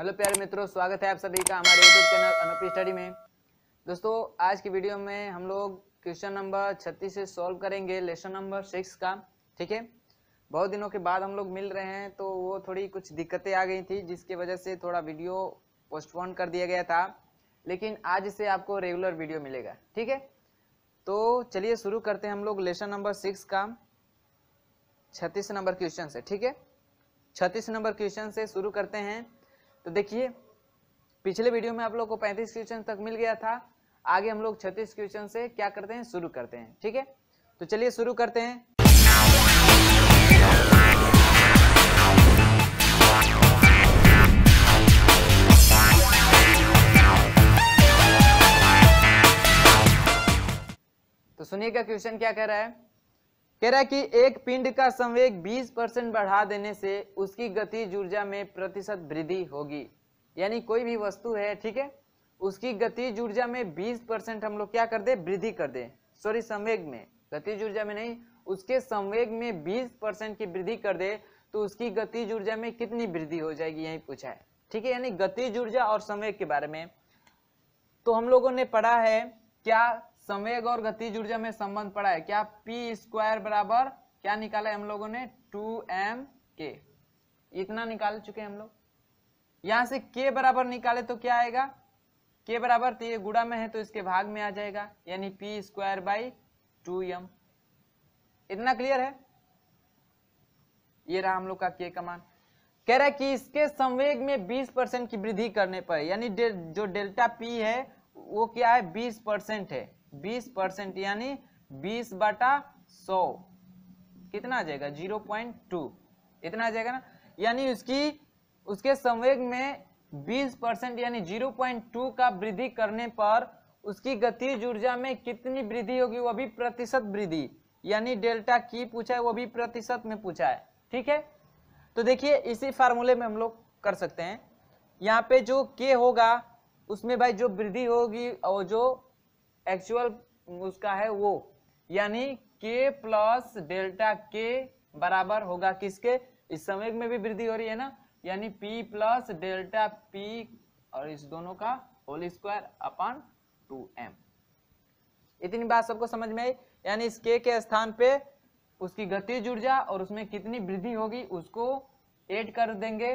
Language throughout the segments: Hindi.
हेलो प्यारे मित्रों स्वागत है आप सभी का हमारे यूट्यूब चैनल अनुपी स्टडी में दोस्तों आज की वीडियो में हम लोग क्वेश्चन नंबर छत्तीस से सॉल्व करेंगे लेसन नंबर सिक्स का ठीक है बहुत दिनों के बाद हम लोग मिल रहे हैं तो वो थोड़ी कुछ दिक्कतें आ गई थी जिसकी वजह से थोड़ा वीडियो पोस्टपोन कर दिया गया था लेकिन आज से आपको रेगुलर वीडियो मिलेगा ठीक है तो चलिए शुरू करते हैं हम लोग लेसन नंबर सिक्स का छत्तीस नंबर क्वेश्चन से ठीक है छत्तीस नंबर क्वेश्चन से शुरू करते हैं तो देखिए पिछले वीडियो में आप लोग को 35 क्वेश्चन तक मिल गया था आगे हम लोग 36 क्वेश्चन से क्या करते हैं शुरू करते हैं ठीक है तो चलिए शुरू करते हैं तो सुनिएगा क्वेश्चन क्या कह रहा है कह रहा है कि एक पिंड का संवेग 20 परसेंट बढ़ा देने से उसकी गति ऊर्जा में प्रतिशत वृद्धि होगी यानी कोई भी वस्तु है ठीक है उसकी गति ऊर्जा में 20 परसेंट हम लोग क्या कर दे वृद्धि कर दे सॉरी संवेग में गति ऊर्जा में नहीं उसके संवेग में 20 परसेंट की वृद्धि कर दे तो उसकी गति ऊर्जा में कितनी वृद्धि हो जाएगी यही पूछा है ठीक है यानी गति ऊर्जा और संवेग के बारे में तो हम लोगों ने पढ़ा है क्या संवेग और गतिज ऊर्जा में संबंध पड़ा है क्या पी स्क्वायर बराबर क्या निकाला है हम लोगों ने टू एम के इतना निकाल चुके हैं हम लोग यहां से के बराबर निकाले तो क्या आएगा के बराबर तो ये गुड़ा में है तो इसके भाग में आ जाएगा यानी P square by two M इतना क्लियर है ये रहा हम लोग का के कमान कह रहा है कि इसके संवेग में 20 परसेंट की वृद्धि करने पर यानी जो डेल्टा पी है वो क्या है 20 परसेंट है बीस परसेंट यानी बीस बटा सौ कितना आ जाएगा जीरो पॉइंट टू इतना आ जाएगा ना यानी उसकी उसके संवेग में बीस परसेंट यानी जीरो पॉइंट टू का वृद्धि करने पर उसकी गतिज ऊर्जा में कितनी वृद्धि होगी वो भी प्रतिशत वृद्धि यानी डेल्टा की पूछा है वो भी प्रतिशत में पूछा है ठीक है तो देखिए इसी फार्मूले में हम लोग कर सकते हैं यहाँ पे जो के होगा उसमें भाई जो वृद्धि होगी और जो एक्चुअल उसका है वो यानी के प्लस डेल्टा के बराबर होगा किसके इस समय में भी वृद्धि हो रही है ना यानी पी प्लस डेल्टा पी और इस दोनों का whole square upon two M इतनी बात सबको समझ में आई यानी इस के के स्थान पे उसकी गति जुड़ जा और उसमें कितनी वृद्धि होगी उसको एड कर देंगे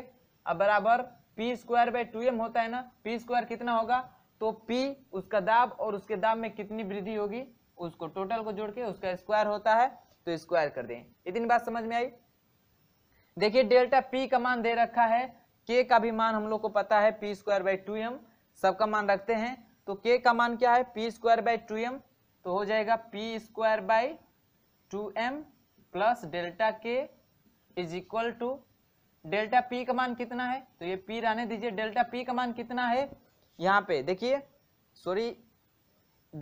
अब बराबर P square by two M होता है ना पी स्क्वायर कितना होगा तो P उसका दाब और उसके दाब में कितनी वृद्धि होगी उसको टोटल को जोड़ के उसका स्क्वायर होता है तो स्क्वायर कर दें इतनी बात समझ में आई देखिए डेल्टा P का मान दे रखा है K का भी मान हम लोग को पता है P square by two M सबका मान रखते हैं तो K का मान क्या है P square by two M तो हो जाएगा P square by two M plus delta K is equal to delta P का मान कितना है तो ये पी रहने दीजिए डेल्टा पी का मान कितना है यहाँ पे देखिए सॉरी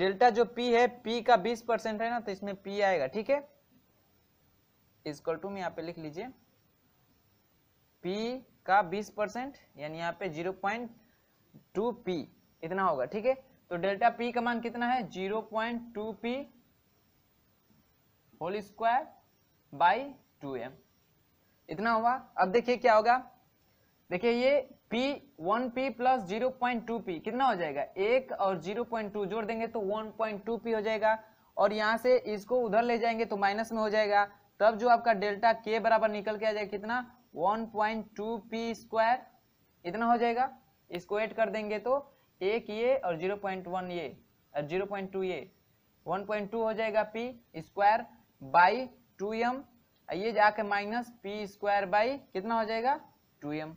डेल्टा जो पी है पी का बीस परसेंट है ना तो इसमें पी आएगा ठीक है इसकल टू में यहाँ पे लिख लीजिए पी का बीस परसेंट यानी यहाँ पे जीरो पॉइंट टू पी इतना होगा ठीक है तो डेल्टा पी का मान कितना है zero point two P whole square by two M इतना हुआ अब देखिए क्या होगा देखिए ये P one P plus zero point two P कितना हो जाएगा एक और जीरो पॉइंट टू जोड़ देंगे तो वन पॉइंट टू पी हो जाएगा और यहाँ से इसको उधर ले जाएंगे तो माइनस में हो जाएगा तब जो आपका डेल्टा के बराबर निकल के आ जाएगा कितना one point two P square इतना हो जाएगा इसको ऐड कर देंगे तो एक ये और जीरो पॉइंट वन ये और जीरो पॉइंट टू ये वन पॉइंट टू हो जाएगा P square by two M ये जाके माइनस पी स्क्वायर बाई कितना हो जाएगा टू एम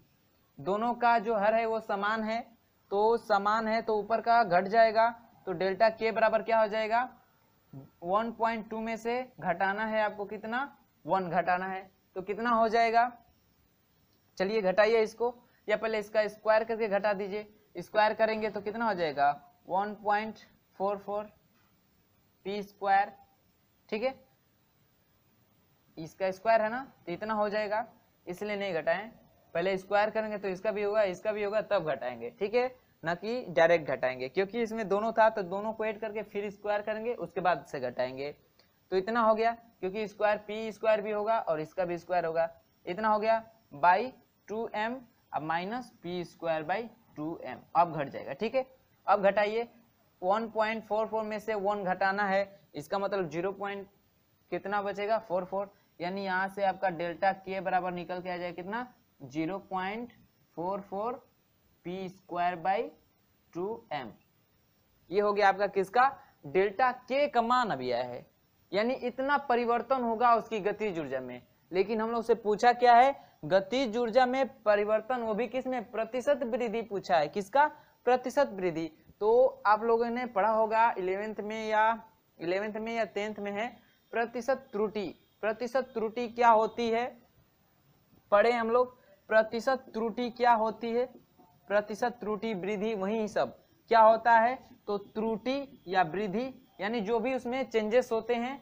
दोनों का जो हर है वो समान है तो समान है तो ऊपर का घट जाएगा तो डेल्टा के बराबर क्या हो जाएगा 1.2 में से घटाना है आपको कितना वन घटाना है तो कितना हो जाएगा चलिए घटाइए इसको या पहले इसका स्क्वायर करके घटा दीजिए स्क्वायर करेंगे तो कितना हो जाएगा 1.44 पी स्क्वायर ठीक है इसका स्क्वायर है ना तो इतना हो जाएगा इसलिए नहीं घटाएं पहले स्क्वायर करेंगे तो इसका भी होगा इसका भी होगा तब घटाएंगे ठीक है ना कि डायरेक्ट घटाएंगे क्योंकि इसमें दोनों था तो दोनों को ऐड करके फिर स्क्वायर करेंगे उसके बाद से घटाएंगे तो इतना हो गया क्योंकि स्क्वायर पी स्क्वायर भी होगा और इसका भी स्क्वायर होगा इतना हो गया बाई टू एम अब minus P square by two M अब घट जाएगा ठीक है अब घटाइए 1.44 में से 1 घटाना है इसका मतलब 0. कितना बचेगा 44 यानी यहाँ से आपका डेल्टा के बराबर निकल के आ जाएगा कितना zero point four four P square by two M ये हो गया आपका किसका डेल्टा के का मान अभी आया है यानी इतना परिवर्तन होगा उसकी गति ऊर्जा में लेकिन हम लोग से पूछा क्या है गति ऊर्जा में परिवर्तन वो भी किसमें प्रतिशत वृद्धि पूछा है किसका प्रतिशत वृद्धि तो आप लोगों ने पढ़ा होगा इलेवेंथ में या इलेवेंथ में या टेंथ में है प्रतिशत त्रुटि प्रतिशत त्रुटि क्या होती है पढ़े हम लोग प्रतिशत त्रुटि क्या होती है प्रतिशत त्रुटि वृद्धि वही सब क्या होता है तो त्रुटि या वृद्धि यानी जो भी उसमें चेंजेस होते हैं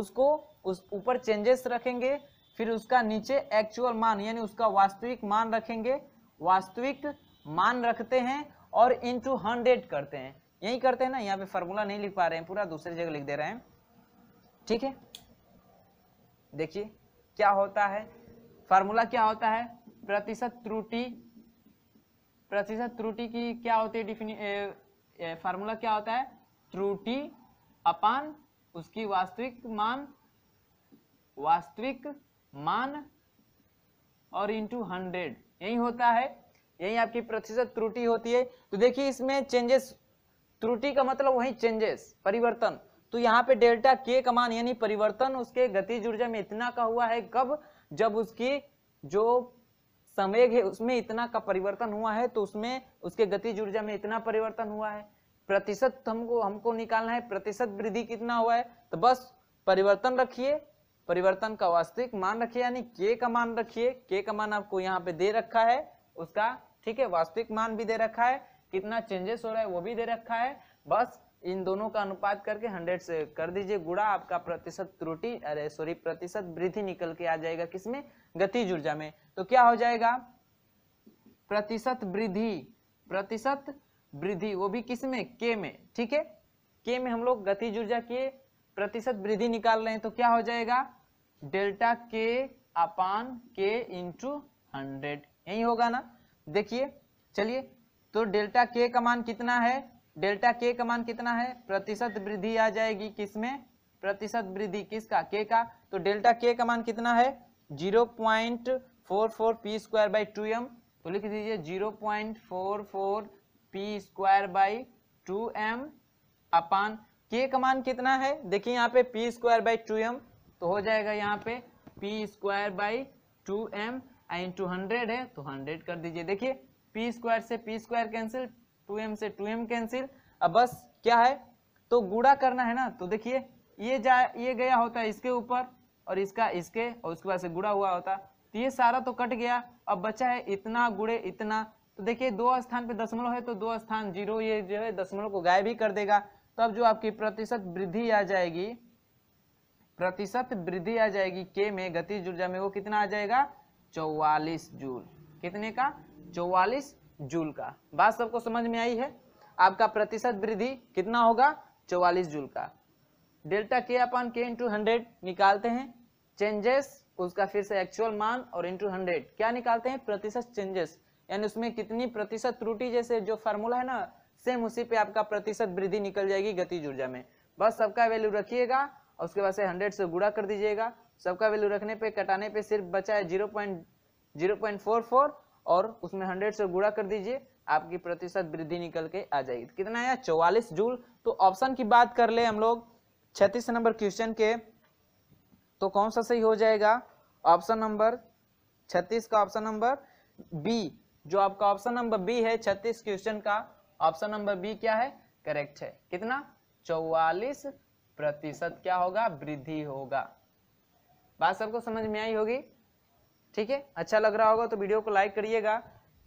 उसको उस ऊपर चेंजेस रखेंगे फिर उसका नीचे एक्चुअल मान यानी उसका वास्तविक मान रखेंगे वास्तविक मान रखते हैं और इनटू हंड्रेड करते हैं यही करते हैं ना यहाँ पे फॉर्मूला नहीं लिख पा रहे हैं पूरा दूसरी जगह लिख दे रहे हैं ठीक है देखिए क्या होता है फार्मूला क्या होता है प्रतिशत त्रुटि प्रतिशत त्रुटि की क्या होती है डिफिनी फार्मूला क्या होता है त्रुटि अपान उसकी वास्तविक मान वास्तविक मान और इंटू हंड्रेड यही होता है यही आपकी प्रतिशत त्रुटि होती है तो देखिए इसमें चेंजेस त्रुटि का मतलब वही चेंजेस परिवर्तन तो यहाँ पे डेल्टा के का मान यानी परिवर्तन उसके गतिज ऊर्जा में इतना का हुआ है कब जब उसकी जो संवेग है उसमें इतना का परिवर्तन हुआ है तो उसमें उसके गतिज ऊर्जा में इतना परिवर्तन हुआ है प्रतिशत हमको हमको निकालना है प्रतिशत वृद्धि कितना हुआ है तो बस परिवर्तन रखिए परिवर्तन का वास्तविक मान रखिए यानी के का मान रखिए के का मान आपको यहाँ पे दे रखा है उसका ठीक है वास्तविक मान भी दे रखा है कितना चेंजेस हो रहा है वो भी दे रखा है बस इन दोनों का अनुपात करके हंड्रेड से कर दीजिए गुड़ा आपका प्रतिशत त्रुटि अरे सॉरी प्रतिशत वृद्धि निकल के आ जाएगा किसमें गति ऊर्जा में तो क्या हो जाएगा प्रतिशत वृद्धि प्रतिशत वृद्धि वो भी किस में के में ठीक है के में हम लोग गति ऊर्जा के प्रतिशत वृद्धि निकाल रहे हैं तो क्या हो जाएगा डेल्टा के अपान के इंटू हंड्रेड यही होगा ना देखिए चलिए तो डेल्टा के का मान कितना है डेल्टा के का मान कितना है प्रतिशत वृद्धि आ जाएगी किसमें प्रतिशत वृद्धि किसका के का तो डेल्टा के का मान कितना है zero point four four P square by two M तो लिख दीजिए zero point four four P square by two M upon K का मान कितना है देखिए यहाँ पे P square by two M तो हो जाएगा यहाँ पे P square by two M into hundred है तो हंड्रेड कर दीजिए देखिए पी स्क्वायर से P square cancel two M से टू एम कैंसिल अब बस क्या है तो गुड़ा करना है ना तो देखिए ये जा ये गया होता है इसके ऊपर और इसका इसके और उसके बाद से गुड़ा हुआ होता तो ये सारा तो कट गया अब बचा है इतना गुड़े इतना तो देखिए दो स्थान पे दशमलव है तो दो स्थान जीरो ये जो है दशमलव को गायब ही कर देगा तो अब जो आपकी प्रतिशत वृद्धि आ जाएगी प्रतिशत वृद्धि आ जाएगी के में गतिज ऊर्जा में वो कितना आ जाएगा चौवालीस जूल कितने का चौवालीस जूल का बात सबको समझ में आई है आपका प्रतिशत वृद्धि कितना होगा चौवालीस जूल का डेल्टा के अपन के इंटू हंड्रेड निकालते हैं चेंजेस उसका फिर से एक्चुअल मान और इंटू हंड्रेड क्या निकालते हैं प्रतिशत चेंजेस यानी उसमें कितनी प्रतिशत त्रुटि जैसे जो फार्मूला है ना सेम उसी पे आपका प्रतिशत वृद्धि निकल जाएगी गति ऊर्जा में बस सबका वैल्यू रखिएगा और उसके बाद से हंड्रेड से गुड़ा कर दीजिएगा सबका वैल्यू रखने पे कटाने पे सिर्फ बचा है zero point zero point four four और उसमें हंड्रेड से गुड़ा कर दीजिए आपकी प्रतिशत वृद्धि निकल के आ जाएगी तो कितना आया चौवालीस जूल तो ऑप्शन की बात कर ले हम लोग छत्तीस नंबर क्वेश्चन के तो कौन सा सही हो जाएगा ऑप्शन नंबर छत्तीस का ऑप्शन नंबर बी जो आपका ऑप्शन नंबर बी है छत्तीस क्वेश्चन का ऑप्शन नंबर बी क्या है करेक्ट है कितना चौवालीस प्रतिशत क्या होगा वृद्धि होगा बात सबको समझ में आई होगी ठीक है अच्छा लग रहा होगा तो वीडियो को लाइक करिएगा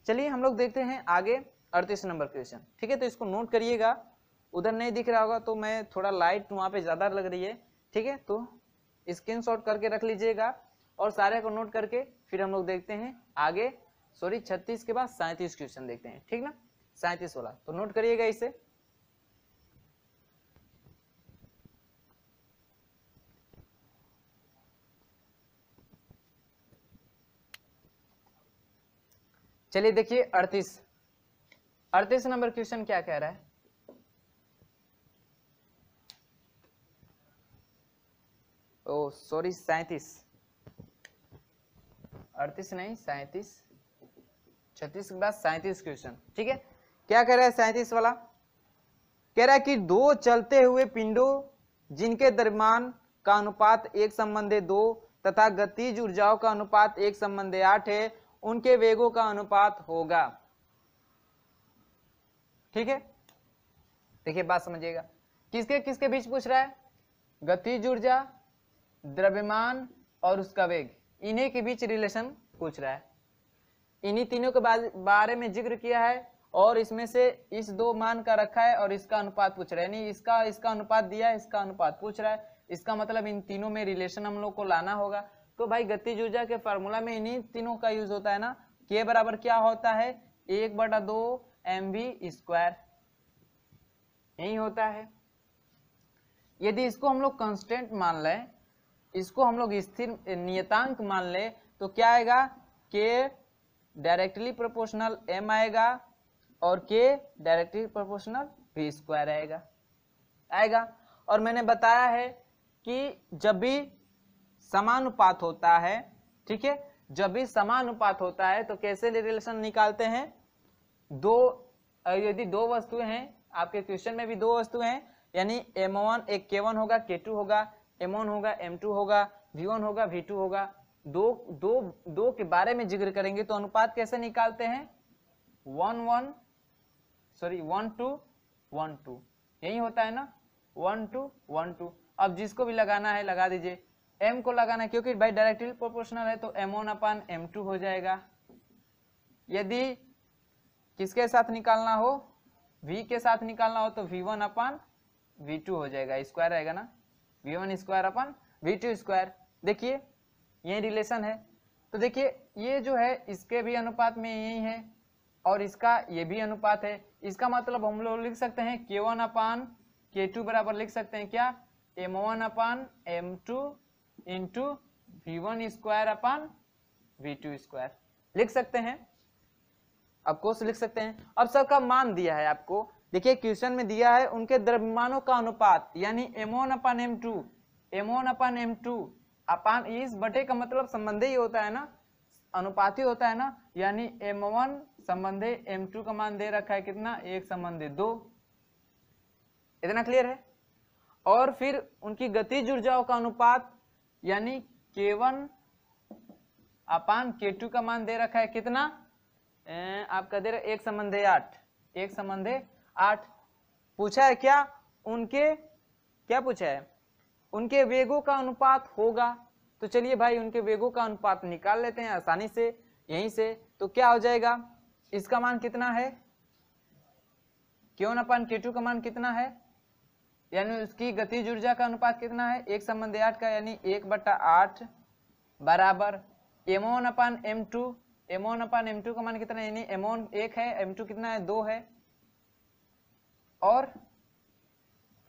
चलिए हम लोग देखते हैं आगे अड़तीस नंबर क्वेश्चन ठीक है तो इसको नोट करिएगा उधर नहीं दिख रहा होगा तो मैं थोड़ा लाइट वहाँ पे ज़्यादा लग रही है ठीक है तो स्क्रीन करके रख लीजिएगा और सारे को नोट करके फिर हम लोग देखते हैं आगे सॉरी छत्तीस के बाद सैंतीस क्वेश्चन देखते हैं ठीक ना सैंतीस वाला तो नोट करिएगा इसे चलिए देखिए अड़तीस अड़तीस नंबर क्वेश्चन क्या कह रहा है ओ सॉरी सैतीस अड़तीस नहीं सैतीस छत्तीस के बाद सैतीस क्वेश्चन ठीक है क्या कह रहा है सैतीस वाला कह रहा है कि दो चलते हुए पिंडों जिनके दरमान का अनुपात एक संबंधे दो तथा गतिज ऊर्जाओं का अनुपात एक संबंधे आठ है उनके वेगों का अनुपात होगा ठीक है देखिए बात समझिएगा किसके किसके बीच पूछ रहा है गति ऊर्जा द्रव्यमान और उसका वेग इन्हीं के बीच रिलेशन पूछ रहा है इन्हीं तीनों के बारे में जिक्र किया है और इसमें से इस दो मान का रखा है और इसका अनुपात पूछ रहा है नहीं इसका इसका अनुपात दिया है इसका अनुपात पूछ रहा है इसका मतलब इन तीनों में रिलेशन हम लोग को लाना होगा तो भाई गतिज ऊर्जा के फार्मूला में इन्हीं तीनों का यूज होता है ना के बराबर क्या होता है एक बटा दो एम वी स्क्वायर यही होता है यदि इसको हम लोग कंस्टेंट मान लें इसको हम लोग स्थिर नियतांक मान ले तो क्या आएगा के डायरेक्टली प्रोपोर्शनल एम आएगा और के डायरेक्टली प्रोपोर्शनल वी स्क्वायर आएगा आएगा और मैंने बताया है कि जब भी समानुपात होता है ठीक है जब भी समानुपात होता है तो कैसे रिलेशन निकालते हैं दो यदि दो वस्तुएं हैं आपके क्वेश्चन में भी दो वस्तुएं हैं यानी M1 एक K1 होगा K2 होगा M1 होगा M2 होगा V1 होगा V2 होगा दो दो दो के बारे में जिक्र करेंगे तो अनुपात कैसे निकालते हैं one one sorry one two one two यही होता है ना वन टू वन टू अब जिसको भी लगाना है लगा दीजिए एम को लगाना क्योंकि भाई डायरेक्टली प्रोपोर्शनल है तो M one upon M two हो जाएगा यदि किसके साथ निकालना हो v के साथ निकालना हो तो V one upon V two हो जाएगा स्क्वायर e रहेगा ना V one square upon V two square देखिए ये रिलेशन है तो देखिए ये जो है इसके भी अनुपात में यही है और इसका ये भी अनुपात है इसका मतलब हम लोग लिख सकते हैं के वन अपान के टू बराबर लिख सकते हैं क्या M one upon M two into V one square upon V two square लिख सकते हैं अब कोर्स लिख सकते हैं अब सबका मान दिया है आपको देखिए क्वेश्चन में दिया है उनके द्रव्यमानों का अनुपात यानी M one upon M two M one upon M two upon इस बटे का मतलब संबंधी ही होता है ना अनुपात ही होता है ना यानी एम वन संबंध एम टू का मान दे रखा है कितना एक संबंधी दो इतना क्लियर है और फिर उनकी गतिज ऊर्जाओं का अनुपात यानी के वन अपान के टू का मान दे रखा है कितना ए, आपका दे रहा एक संबंधे आठ एक संबंधे आठ पूछा है क्या उनके क्या पूछा है उनके वेगों का अनुपात होगा तो चलिए भाई उनके वेगों का अनुपात निकाल लेते हैं आसानी से यहीं से तो क्या हो जाएगा इसका मान कितना है क्यों अपान के टू का मान कितना है यानी उसकी गतिज ऊर्जा का अनुपात कितना है एक संबंध आठ का यानी एक बट्टा आठ बराबर M one upon M two M one upon M two का मान कितना यानी एमोन एक है एम टू कितना है दो है और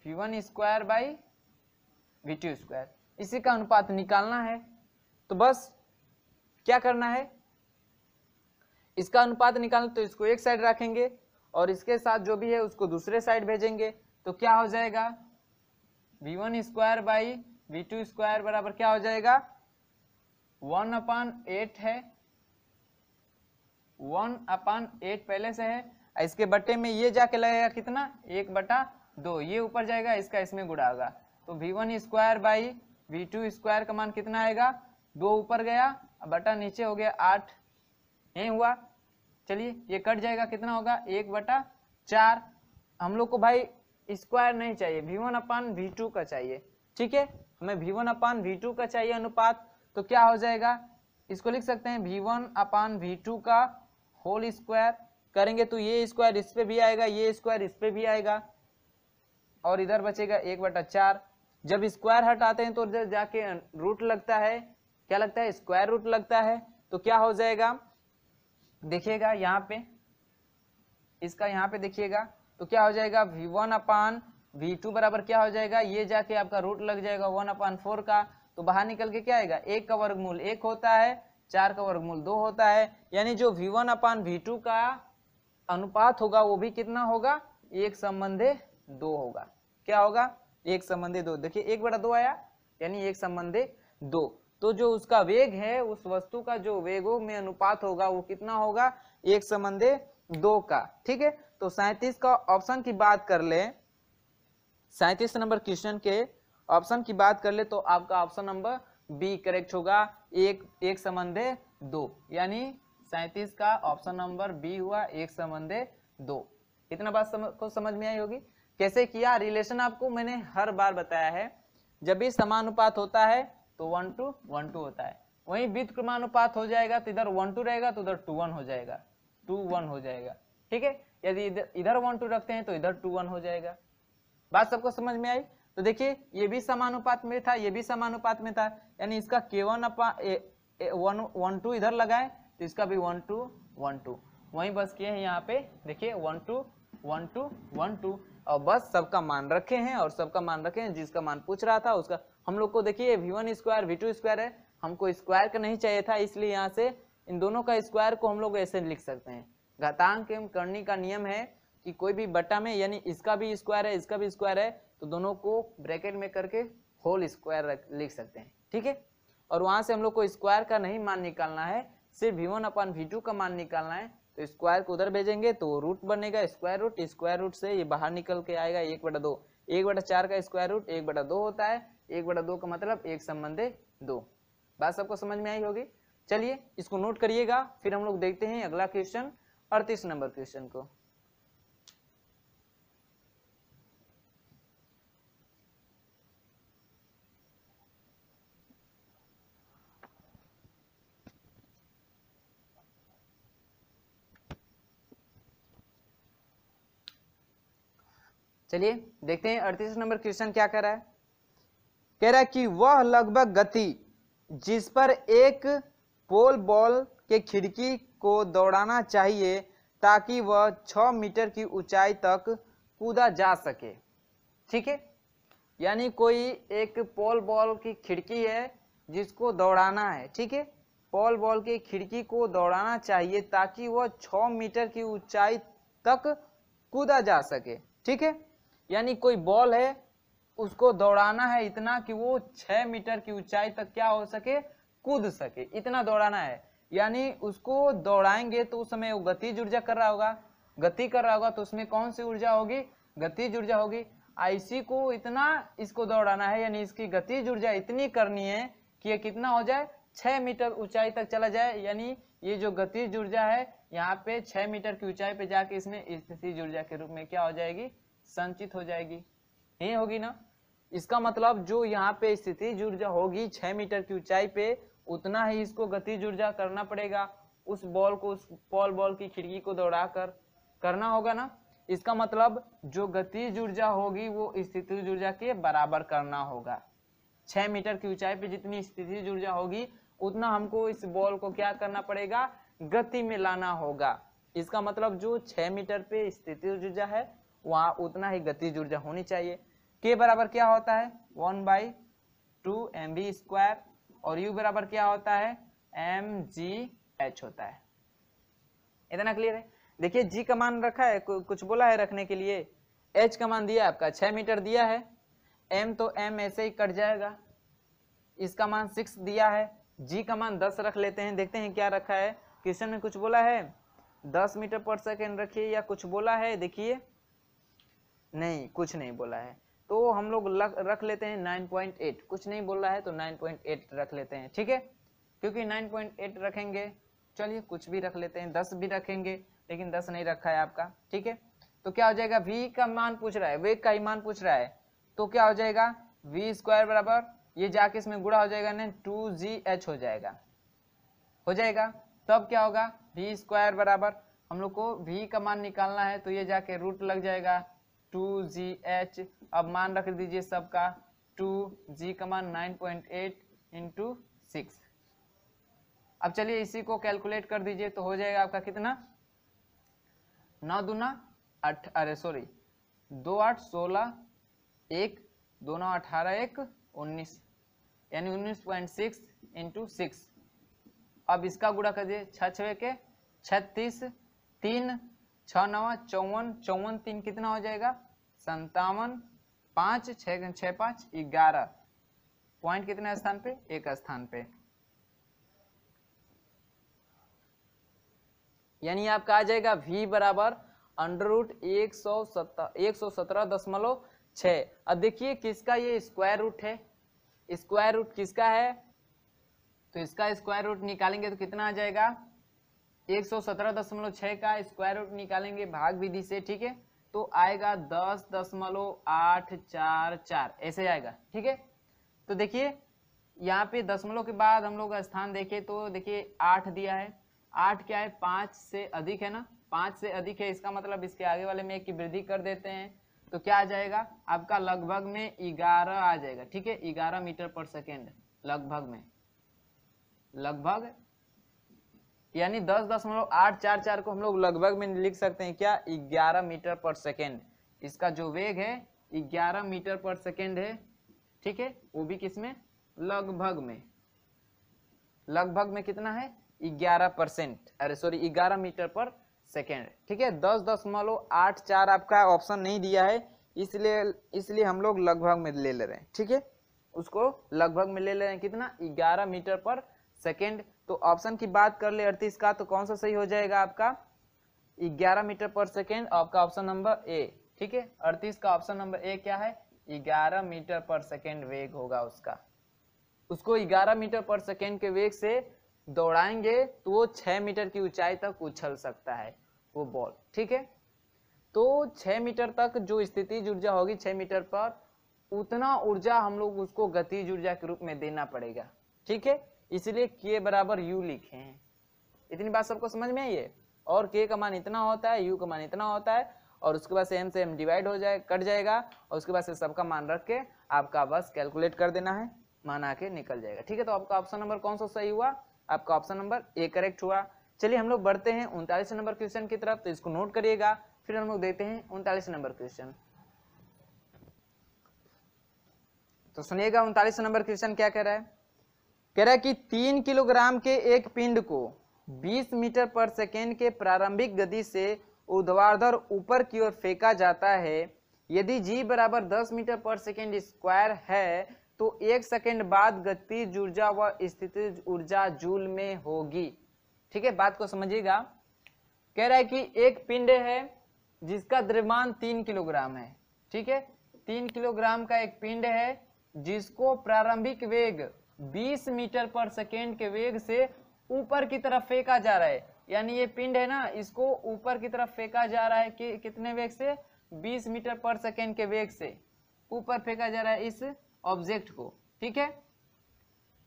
V one square by V two square इसी का अनुपात निकालना है तो बस क्या करना है इसका अनुपात निकालना तो इसको एक साइड रखेंगे और इसके साथ जो भी है उसको दूसरे साइड भेजेंगे तो क्या हो जाएगा V one square by V two square बराबर क्या हो जाएगा वन अपान एट है वन अपान एट पहले से है इसके बट्टे में ये जाके लगेगा कितना एक बटा दो ये ऊपर जाएगा इसका इसमें गुड़ा होगा तो V one square by V two square का मान कितना आएगा दो ऊपर गया बटा नीचे हो गया आठ ये हुआ चलिए ये कट जाएगा कितना होगा एक बटा चार हम लोग को भाई स्क्वायर नहीं चाहिए V one upon V two का चाहिए ठीक है हमें V one upon V two का चाहिए अनुपात तो क्या हो जाएगा इसको लिख सकते हैं V one upon V two का होल स्क्वायर करेंगे तो ये स्क्वायर इस पे भी आएगा ये स्क्वायर इस पे भी आएगा और इधर बचेगा एक बटा चार जब स्क्वायर हटाते हैं तो इधर जाके रूट लगता है क्या लगता है स्क्वायर रूट लगता है तो क्या हो जाएगा देखिएगा यहाँ पे इसका यहाँ पे देखिएगा तो क्या हो जाएगा V one upon V two बराबर क्या हो जाएगा ये जाके आपका रूट लग जाएगा वन अपान फोर का तो बाहर निकल के क्या आएगा एक का वर्गमूल एक होता है चार का वर्गमूल दो होता है यानी जो V one upon V two का अनुपात होगा वो भी कितना होगा एक संबंधे दो होगा क्या होगा एक संबंधे दो देखिए एक बड़ा दो आया यानी एक संबंधे दो तो जो उसका वेग है उस वस्तु का जो वेगों में अनुपात होगा वो कितना होगा एक संबंधे दो का ठीक है तो सैंतीस का ऑप्शन की बात कर ले सैंतीस नंबर क्वेश्चन के ऑप्शन की बात कर ले तो आपका ऑप्शन नंबर बी करेक्ट होगा एक एक संबंधे दो यानी सैंतीस का ऑप्शन नंबर बी हुआ एक संबंधे दो इतना बात समझ को समझ में आई होगी कैसे किया रिलेशन आपको मैंने हर बार बताया है जब भी समानुपात होता है तो वन टू वन टू होता है वही वित्त क्रमानुपात हो जाएगा तो इधर वन टू रहेगा तो उधर टू वन हो जाएगा टू वन हो जाएगा ठीक है यदि इधर इधर वन टू रखते हैं तो इधर टू वन हो जाएगा बात सबको समझ में आई तो देखिए ये भी समानुपात में था ये भी समानुपात में था यानी इसका के वन अपा वन वन टू इधर लगाए तो इसका भी वन टू वन टू वहीं बस किए हैं यहाँ पे देखिए one two one two one two और बस सबका मान रखे हैं और सबका मान रखे हैं जिसका मान पूछ रहा था उसका हम लोग को देखिए V one square V two square है हमको स्क्वायर का नहीं चाहिए था इसलिए यहाँ से इन दोनों का स्क्वायर को हम लोग ऐसे लिख सकते हैं घातांक एवं करणी का नियम है कि कोई भी बटा में यानी इसका भी स्क्वायर है इसका भी स्क्वायर है तो दोनों को ब्रैकेट में करके होल स्क्वायर लिख सकते हैं ठीक है और वहां से हम लोग को स्क्वायर का नहीं मान निकालना है सिर्फ V one upon V two का मान निकालना है तो स्क्वायर को उधर भेजेंगे तो रूट बनेगा स्क्वायर रूट स्क्वायर रूट से ये बाहर निकल के आएगा एक बटा दो एक बटा चार का स्क्वायर रूट एक बटा दो होता है एक बटा दो का मतलब एक संबंध दो बात सबको समझ में आई होगी चलिए इसको नोट करिएगा फिर हम लोग देखते हैं अगला क्वेश्चन अड़तीस नंबर क्वेश्चन को चलिए देखते हैं अड़तीस नंबर क्वेश्चन क्या कह रहा है कह रहा है कि वह लगभग गति जिस पर एक पोल बॉल के खिड़की को दौड़ाना चाहिए ताकि वह छ मीटर की ऊंचाई तक कूदा जा सके ठीक है यानी कोई एक पॉल बॉल की खिड़की है जिसको दौड़ाना है ठीक है पॉल बॉल की खिड़की को दौड़ाना चाहिए ताकि वह छ मीटर की ऊंचाई तक कूदा जा सके ठीक है यानी कोई बॉल है उसको दौड़ाना है इतना कि वो छह मीटर की ऊंचाई तक क्या हो सके कूद सके इतना दौड़ाना है यानी उसको दौड़ाएंगे तो उस समय वो गति ऊर्जा कर रहा होगा गति कर रहा होगा तो उसमें कौन सी ऊर्जा होगी गति ऊर्जा होगी आईसी को इतना इसको दौड़ाना है यानी इसकी गति ऊर्जा इतनी करनी है कि ये कितना हो जाए छः मीटर ऊंचाई तक चला जाए यानी ये जो गति ऊर्जा है यहाँ पे छः मीटर की ऊंचाई पे जाके इसमें स्थिति ऊर्जा के रूप में क्या हो जाएगी संचित हो जाएगी ये होगी ना इसका मतलब जो यहाँ पे स्थिति ऊर्जा होगी छः मीटर की ऊंचाई पे उतना ही इसको गति ऊर्जा करना पड़ेगा उस बॉल को उस पॉल बॉल की खिड़की को दौड़ा कर करना होगा ना इसका मतलब जो गति ऊर्जा होगी वो स्थिति ऊर्जा के बराबर करना होगा छः मीटर की ऊंचाई पे जितनी स्थिति ऊर्जा होगी उतना हमको इस बॉल को क्या करना पड़ेगा गति में लाना होगा इसका मतलब जो छः मीटर पे स्थिति ऊर्जा है वहाँ उतना ही गति ऊर्जा होनी चाहिए के बराबर क्या होता है one by two M B square और यू बराबर क्या होता है एम जी एच होता है इतना क्लियर है देखिए जी का मान रखा है कुछ बोला है रखने के लिए एच का मान दिया आपका छह मीटर दिया है एम तो एम ऐसे ही कट जाएगा इसका मान सिक्स दिया है जी का मान दस रख लेते हैं देखते हैं क्या रखा है क्वेश्चन में कुछ बोला है दस मीटर पर सेकेंड रखिए या कुछ बोला है देखिए नहीं कुछ नहीं बोला है तो हम लोग रख लेते हैं 9.8 कुछ नहीं बोल रहा है तो 9.8 रख लेते हैं ठीक है क्योंकि 9.8 रखेंगे चलिए कुछ भी रख लेते हैं 10 भी रखेंगे लेकिन 10 नहीं रखा है आपका ठीक है तो क्या हो जाएगा v का मान पूछ रहा है वेग का ही मान पूछ रहा है तो क्या हो जाएगा वी स्क्वायर बराबर ये जाके इसमें गुड़ा हो जाएगा नहीं टू जी एच हो जाएगा हो जाएगा तब क्या होगा वी स्क्वायर बराबर हम लोग को वी का मान निकालना है तो ये जाके रूट लग जाएगा टू जी एच अब मान रख दीजिए सबका टू जी मान nine point eight into six अब चलिए इसी को कैलकुलेट कर दीजिए तो हो जाएगा आपका कितना नौ दूना अठ अरे सॉरी दो आठ सोलह एक दो नौ अठारह एक उन्नीस यानी उन्नीस पॉइंट सिक्स इंटू सिक्स अब इसका गुड़ा कर दिए छः छः के छत्तीस तीन छ नवा चौवन चौवन तीन कितना हो जाएगा संतावन पाँच छः छः पाँच ग्यारह पॉइंट कितने स्थान पे एक स्थान पे यानी आपका आ जाएगा v बराबर अंडर रूट एक सौ सत्रह दशमलव छ अब देखिए किसका ये स्क्वायर रूट है स्क्वायर रूट किसका है तो इसका स्क्वायर रूट निकालेंगे तो कितना आ जाएगा एक सौ सत्रह दशमलव छः का स्क्वायर रूट निकालेंगे भाग विधि से ठीक है तो आएगा दस दशमलव आठ चार चार ऐसे आएगा ठीक है तो देखिए यहाँ पे दशमलव के बाद हम लोग स्थान देखें तो देखिए आठ दिया है आठ क्या है पांच से अधिक है ना पांच से अधिक है इसका मतलब इसके आगे वाले में एक की वृद्धि कर देते हैं तो क्या आ जाएगा आपका लगभग में ग्यारह आ जाएगा ठीक है ग्यारह मीटर पर सेकेंड लगभग में लगभग यानी दस दशमलव आठ चार चार को हम लोग लगभग में लिख सकते हैं क्या ग्यारह मीटर पर सेकेंड इसका जो वेग है ग्यारह मीटर पर सेकेंड है ठीक है वो भी किस में लगभग में लगभग में कितना है ग्यारह परसेंट अरे सॉरी ग्यारह मीटर पर सेकेंड ठीक है दस दशमलव आठ चार आपका ऑप्शन नहीं दिया है इसलिए इसलिए हम लोग लगभग में ले ले रहे हैं ठीक है उसको लगभग में ले ले रहे हैं कितना ग्यारह मीटर पर सेकेंड तो ऑप्शन की बात कर ले अड़तीस का तो कौन सा सही हो जाएगा आपका ग्यारह मीटर पर सेकेंड आपका ऑप्शन नंबर ए ठीक है अड़तीस का ऑप्शन नंबर ए क्या है ग्यारह मीटर पर सेकेंड वेग होगा उसका उसको ग्यारह मीटर पर सेकेंड के वेग से दौड़ाएंगे तो वो छः मीटर की ऊंचाई तक उछल सकता है वो बॉल ठीक है तो छः मीटर तक जो स्थिति ऊर्जा होगी छह मीटर पर उतना ऊर्जा हम लोग उसको गति ऊर्जा के रूप में देना पड़ेगा ठीक है इसलिए के बराबर यू लिखे हैं इतनी बात सबको समझ में आई है और के का मान इतना होता है यू का मान इतना होता है और उसके बाद सेम सेम डिवाइड हो जाए कट जाएगा और उसके बाद से सबका मान रख के आपका बस कैलकुलेट कर देना है मान आके निकल जाएगा ठीक है तो आपका ऑप्शन नंबर कौन सा सही हुआ आपका ऑप्शन नंबर ए करेक्ट हुआ चलिए हम लोग बढ़ते हैं उनतालीस नंबर क्वेश्चन की तरफ तो इसको नोट करिएगा फिर हम लोग देखते हैं उनतालीस नंबर क्वेश्चन तो सुनिएगा उनतालीस नंबर क्वेश्चन क्या कह रहा है कह रहा है कि तीन किलोग्राम के एक पिंड को 20 मीटर पर सेकेंड के प्रारंभिक गति से ऊर्ध्वाधर ऊपर की ओर फेंका जाता है यदि जी बराबर 10 मीटर पर सेकेंड स्क्वायर है तो एक सेकेंड बाद गति ऊर्जा व स्थिति ऊर्जा जूल में होगी ठीक है बात को समझिएगा कह रहा है कि एक पिंड है जिसका द्रव्यमान तीन किलोग्राम है ठीक है तीन किलोग्राम का एक पिंड है जिसको प्रारंभिक वेग 20 मीटर पर सेकेंड के वेग से ऊपर की तरफ फेंका जा रहा है यानी ये पिंड है ना इसको ऊपर की तरफ फेंका जा रहा है कि कितने वेग से 20 मीटर पर सेकेंड के वेग से ऊपर फेंका जा रहा है इस ऑब्जेक्ट को ठीक है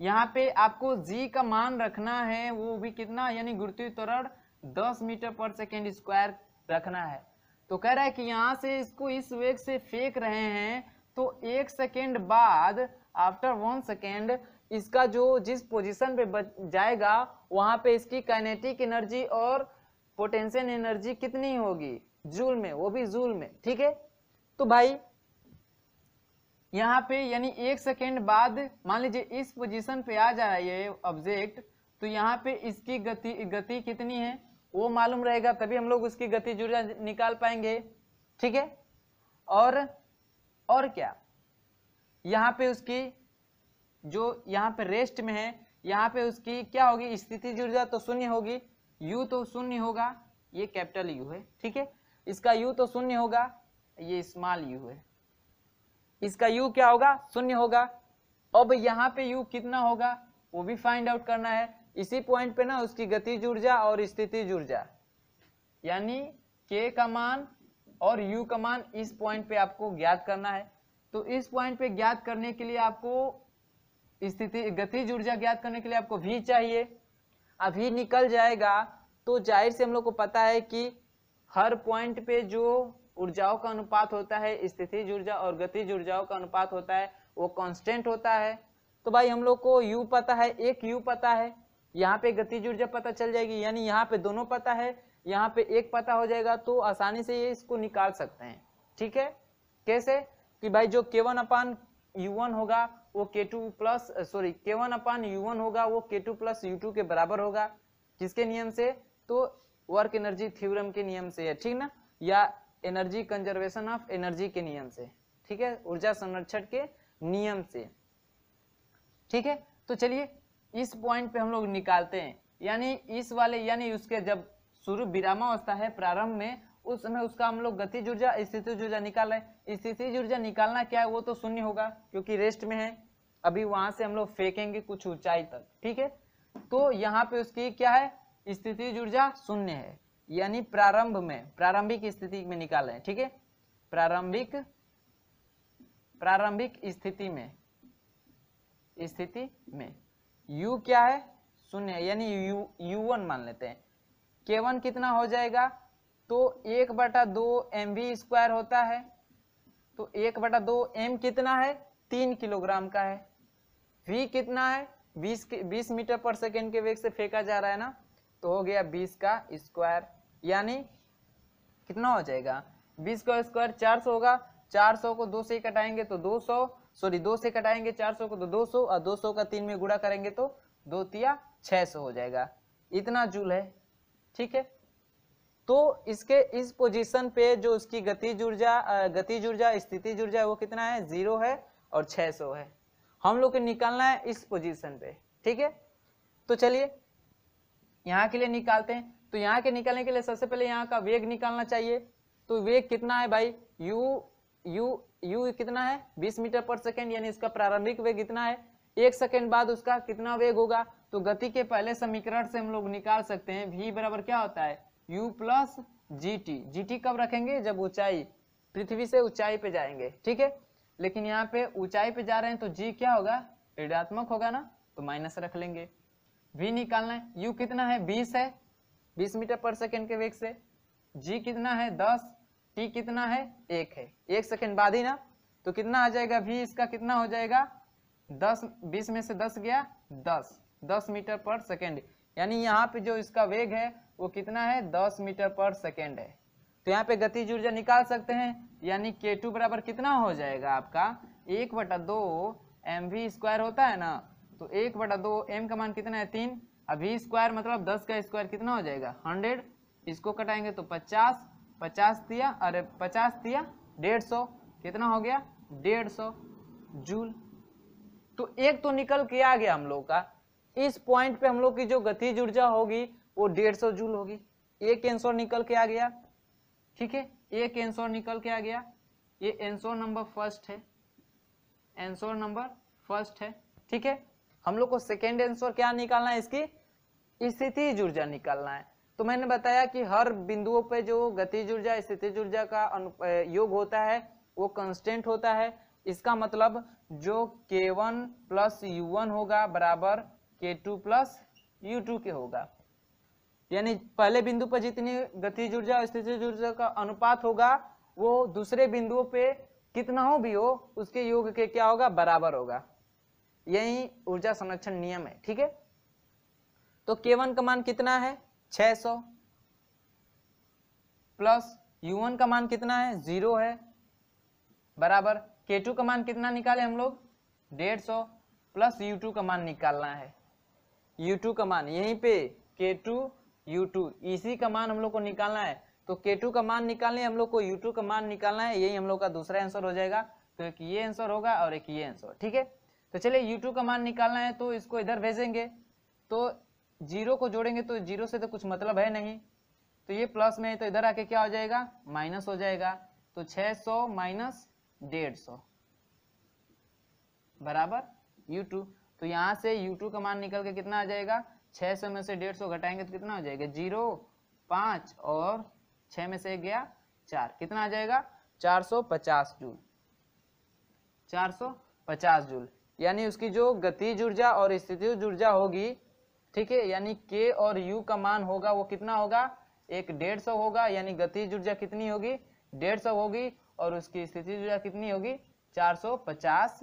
यहाँ पे आपको जी का मान रखना है वो भी कितना यानी गुरुत्वीय त्वरण 10 मीटर पर सेकेंड स्क्वायर रखना है तो कह रहा है कि यहाँ से इसको इस वेग से फेंक रहे हैं तो एक सेकेंड बाद आफ्टर वन सेकेंड इसका जो जिस पोजीशन पे जाएगा वहां पे इसकी काइनेटिक एनर्जी और पोटेंशियल एनर्जी कितनी होगी जूल में वो भी जूल में ठीक है तो भाई यहाँ पे यानी एक सेकेंड बाद मान लीजिए इस पोजीशन पे आ जा रहा है ये ऑब्जेक्ट तो यहाँ पे इसकी गति गति कितनी है वो मालूम रहेगा तभी हम लोग उसकी गति जुड़ा निकाल पाएंगे ठीक है और और क्या यहाँ पे उसकी जो यहाँ पे रेस्ट में है यहाँ पे उसकी क्या होगी स्थिति ऊर्जा तो शून्य होगी यू तो शून्य होगा ये कैपिटल यू है ठीक है इसका यू तो शून्य होगा ये स्मॉल यू है इसका यू क्या होगा शून्य होगा अब यहाँ पे यू कितना होगा वो भी फाइंड आउट करना है इसी पॉइंट पे ना उसकी गति ऊर्जा और स्थिति ऊर्जा यानी के का मान और यू का मान इस पॉइंट पे आपको ज्ञात करना है तो इस पॉइंट पे ज्ञात करने के लिए आपको स्थिति गतिज ऊर्जा ज्ञात करने के लिए आपको भी चाहिए अभी निकल जाएगा तो जाहिर से हम लोग को पता है कि हर पॉइंट पे जो ऊर्जाओं का अनुपात होता है स्थिति ऊर्जा और गतिज ऊर्जाओं का अनुपात होता है वो कांस्टेंट होता है तो भाई हम लोग को यू पता है एक यू पता है यहाँ पे गतिज ऊर्जा पता चल जाएगी यानी यहाँ पे दोनों पता है यहाँ पे एक पता हो जाएगा तो आसानी से ये इसको निकाल सकते हैं ठीक है कैसे कि भाई जो के अपान यू होगा वो K two plus sorry K one upon U one होगा वो K two plus you to के बराबर होगा किसके नियम से तो वर्क एनर्जी थ्योरम के नियम से है ठीक ना या एनर्जी कंजर्वेशन ऑफ एनर्जी के नियम से ठीक है ऊर्जा संरक्षण के नियम से ठीक है तो चलिए इस पॉइंट पे हम लोग निकालते हैं यानी इस वाले यानी उसके जब सूर्य विरामावस्था है प्रारंभ में उस समय उसका हम लोग गतिज ऊर्जा स्थिति ऊर्जा निकाल रहे हैं स्थिति ऊर्जा निकालना क्या है वो तो शून्य होगा क्योंकि रेस्ट में है अभी वहां से हम लोग फेंकेंगे कुछ ऊंचाई तक ठीक है तो यहाँ पे उसकी क्या है स्थिति ऊर्जा शून्य है यानी प्रारंभ में प्रारंभिक स्थिति में निकाल रहे ठीक है प्रारंभिक प्रारंभिक स्थिति में स्थिति में u क्या है शून्य यानी u u1 मान लेते हैं k1 कितना हो जाएगा तो एक बटा दो एम वी स्क्वायर होता है तो एक बटा दो एम कितना है तीन किलोग्राम का है वी कितना है बीस बीस मीटर पर सेकेंड के वेग से फेंका जा रहा है ना तो हो गया बीस का स्क्वायर यानी कितना हो जाएगा बीस का स्क्वायर चार सौ होगा चार सौ को दो से कटाएंगे तो दो सौ सॉरी दो से कटाएंगे चार सौ को तो दो सौ और दो सौ का तीन में गुड़ा करेंगे तो दो तिया छः सौ हो जाएगा इतना जूल है ठीक है तो इसके इस पोजीशन पे जो उसकी गतिज ऊर्जा गतिज ऊर्जा स्थिति ऊर्जा वो कितना है जीरो है और सौ है हम लोग को निकालना है इस पोजीशन पे ठीक है तो चलिए यहाँ के लिए निकालते हैं तो यहाँ के निकालने के लिए सबसे पहले यहाँ का वेग निकालना चाहिए तो वेग कितना है भाई यू यू यू कितना है 20 मीटर पर सेकेंड यानी इसका प्रारंभिक वेग कितना है एक सेकेंड बाद उसका कितना वेग होगा तो गति के पहले समीकरण से हम लोग निकाल सकते हैं वी बराबर क्या होता है यू प्लस जी टी कब रखेंगे जब ऊंचाई पृथ्वी से ऊंचाई पे जाएंगे ठीक है लेकिन यहाँ पे ऊंचाई पे जा रहे हैं तो जी क्या होगा ऋणात्मक होगा ना तो माइनस रख लेंगे वी निकालना है यू कितना है बीस है बीस मीटर पर सेकेंड के वेग से जी कितना है दस टी कितना है एक है एक सेकेंड बाद ही ना तो कितना आ जाएगा वी इसका कितना हो जाएगा दस बीस में से दस गया दस दस मीटर पर सेकेंड यानी यहाँ पे जो इसका वेग है वो कितना है दस मीटर पर सेकेंड है तो यहाँ पे गतिज ऊर्जा निकाल सकते हैं यानी के टू बराबर कितना हो जाएगा आपका एक बटा दो एम वी स्क्वायर होता है ना तो एक बटा दो एम का मान कितना है तीन अभी स्क्वायर मतलब दस का स्क्वायर कितना हो जाएगा हंड्रेड इसको कटाएंगे तो पचास पचास दिया अरे पचास दिया डेढ़ सौ कितना हो गया डेढ़ सौ जूल तो एक तो निकल के आ गया हम लोग का इस पॉइंट पे हम लोग की जो गतिज ऊर्जा होगी वो डेढ़ सौ जूल होगी एक आंसर निकल के आ गया ठीक है एक एंसोर निकल के आ गया ये एंसोर नंबर फर्स्ट है एंसोर नंबर फर्स्ट है ठीक है हम लोग को सेकेंड एंसोर क्या निकालना है इसकी स्थिति ऊर्जा निकालना है तो मैंने बताया कि हर बिंदुओं पे जो गति ऊर्जा स्थिति ऊर्जा का योग होता है वो कंस्टेंट होता है इसका मतलब जो के वन प्लस यू वन होगा बराबर के टू प्लस यू टू के होगा यानी पहले बिंदु पर जितनी गतिज ऊर्जा स्थितिज ऊर्जा का अनुपात होगा वो दूसरे बिंदुओं पे कितना हो भी हो उसके योग के क्या होगा बराबर होगा यही ऊर्जा संरक्षण नियम है ठीक है तो K1 का मान कितना है 600 प्लस U1 का मान कितना है जीरो है बराबर K2 का मान कितना निकाले हम लोग डेढ़ सौ प्लस U2 का मान निकालना है U2 का मान यहीं पे K2 U2 इसी e का मान हम लोग को निकालना है तो K2 का मान निकालने हम लोग को U2 का मान निकालना है यही हम लोग का दूसरा आंसर हो जाएगा तो एक ये आंसर होगा और एक ये आंसर ठीक है तो चलिए U2 का मान निकालना है तो इसको इधर भेजेंगे तो जीरो को जोड़ेंगे तो जीरो से तो कुछ मतलब है नहीं तो ये प्लस में है तो इधर आके क्या हो जाएगा माइनस हो जाएगा तो छह सौ माइनस डेढ़ सौ बराबर U2 तो यहाँ से U2 का मान निकल के कितना आ जाएगा छः सौ में से डेढ़ सौ घटाएंगे तो कितना हो जाएगा जीरो पाँच और छः में से गया चार कितना आ जाएगा चार सौ पचास जूल चार सौ पचास जूल यानी उसकी जो गतिज ऊर्जा और स्थिति ऊर्जा होगी ठीक है यानी के और यू का मान होगा वो कितना होगा एक डेढ़ सौ होगा यानी गतिज ऊर्जा कितनी होगी डेढ़ सौ होगी और उसकी स्थिति ऊर्जा कितनी होगी चार सौ पचास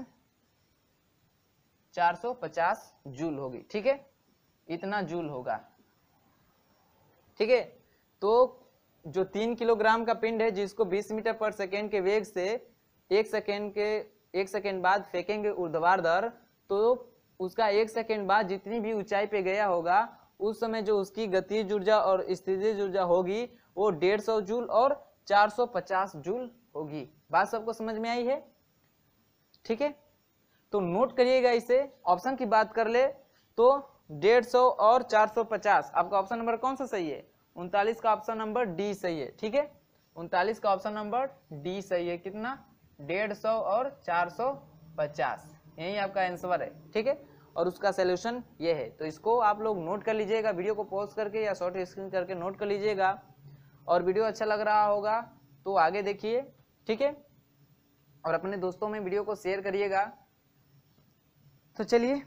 चार सौ पचास जूल होगी ठीक है इतना जूल होगा ठीक है तो जो तीन किलोग्राम का पिंड है जिसको 20 मीटर पर सेकेंड के वेग से एक सेकेंड के एक सेकेंड बाद फेंकेंगे उर्धवार दर तो उसका एक सेकेंड बाद जितनी भी ऊंचाई पे गया होगा उस समय जो उसकी गति ऊर्जा और स्थिति ऊर्जा होगी वो डेढ़ सौ जूल और 450 जूल होगी बात सबको समझ में आई है ठीक है तो नोट करिएगा इसे ऑप्शन की बात कर ले तो डेढ़ सौ और चार सौ पचास आपका ऑप्शन नंबर कौन सा सही है उनतालीस का ऑप्शन नंबर डी सही है ठीक है उनतालीस का ऑप्शन नंबर डी सही है कितना डेढ़ सौ और चार सौ पचास यही आपका आंसर है ठीक है और उसका सोल्यूशन ये है तो इसको आप लोग नोट कर लीजिएगा वीडियो को पॉज करके या शॉर्ट स्क्रीन करके नोट कर लीजिएगा और वीडियो अच्छा लग रहा होगा तो आगे देखिए ठीक है और अपने दोस्तों में वीडियो को शेयर करिएगा तो चलिए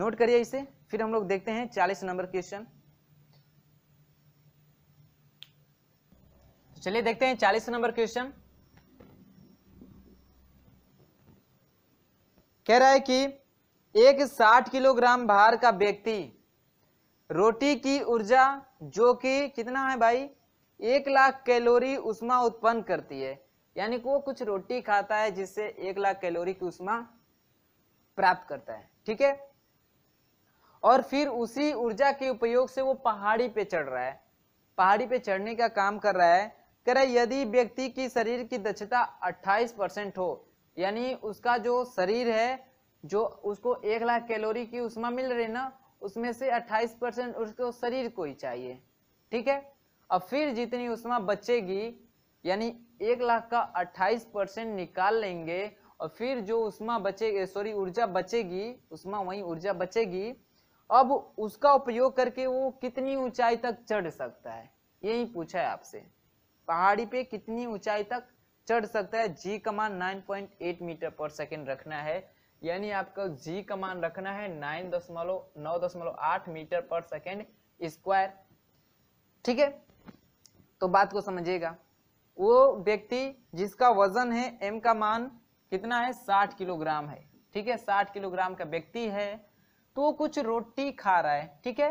नोट करिए इसे फिर हम लोग देखते हैं चालीस नंबर क्वेश्चन तो चलिए देखते हैं चालीस नंबर क्वेश्चन कह रहा है कि एक साठ किलोग्राम भार का व्यक्ति रोटी की ऊर्जा जो कि कितना है भाई एक लाख कैलोरी उष्मा उत्पन्न करती है यानी कि वो कुछ रोटी खाता है जिससे एक लाख कैलोरी की उष्मा प्राप्त करता है ठीक है और फिर उसी ऊर्जा के उपयोग से वो पहाड़ी पे चढ़ रहा है पहाड़ी पे चढ़ने का काम कर रहा है कह रहा है यदि व्यक्ति की शरीर की दक्षता 28 परसेंट हो यानी उसका जो शरीर है जो उसको एक लाख कैलोरी की उष्मा मिल रही ना उसमें से 28 परसेंट उसको शरीर को ही चाहिए ठीक है अब फिर जितनी उष्मा बचेगी यानी एक लाख का 28 परसेंट निकाल लेंगे और फिर जो उष्मा बचेगी सॉरी ऊर्जा बचेगी उष्मा वही ऊर्जा बचेगी अब उसका उपयोग करके वो कितनी ऊंचाई तक चढ़ सकता है यही पूछा है आपसे पहाड़ी पे कितनी ऊंचाई तक चढ़ सकता है जी कमान 9.8 मीटर पर सेकेंड रखना है यानी आपको जी कमान रखना है नाइन दशमलव नौ दशमलव आठ मीटर पर सेकेंड स्क्वायर ठीक है तो बात को समझिएगा वो व्यक्ति जिसका वजन है एम का मान कितना है साठ किलोग्राम है ठीक है साठ किलोग्राम का व्यक्ति है तो कुछ रोटी खा रहा है ठीक है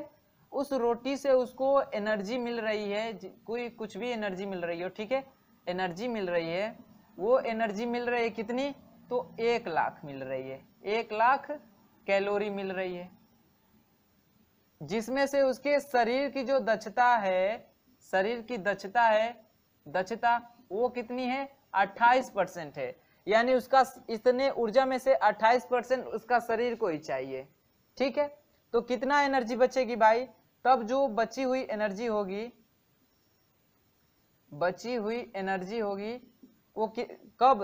उस रोटी से उसको एनर्जी मिल रही है कोई कुछ भी एनर्जी मिल रही हो ठीक है एनर्जी मिल रही है वो एनर्जी मिल रही है कितनी तो एक लाख मिल रही है एक लाख कैलोरी मिल रही है जिसमें से उसके शरीर की जो दक्षता है शरीर की दक्षता है दक्षता वो कितनी है 28 परसेंट है यानी उसका इतने ऊर्जा में से 28 परसेंट उसका शरीर को ही चाहिए ठीक है तो कितना एनर्जी बचेगी भाई तब जो बची हुई एनर्जी होगी बची हुई एनर्जी होगी वो कब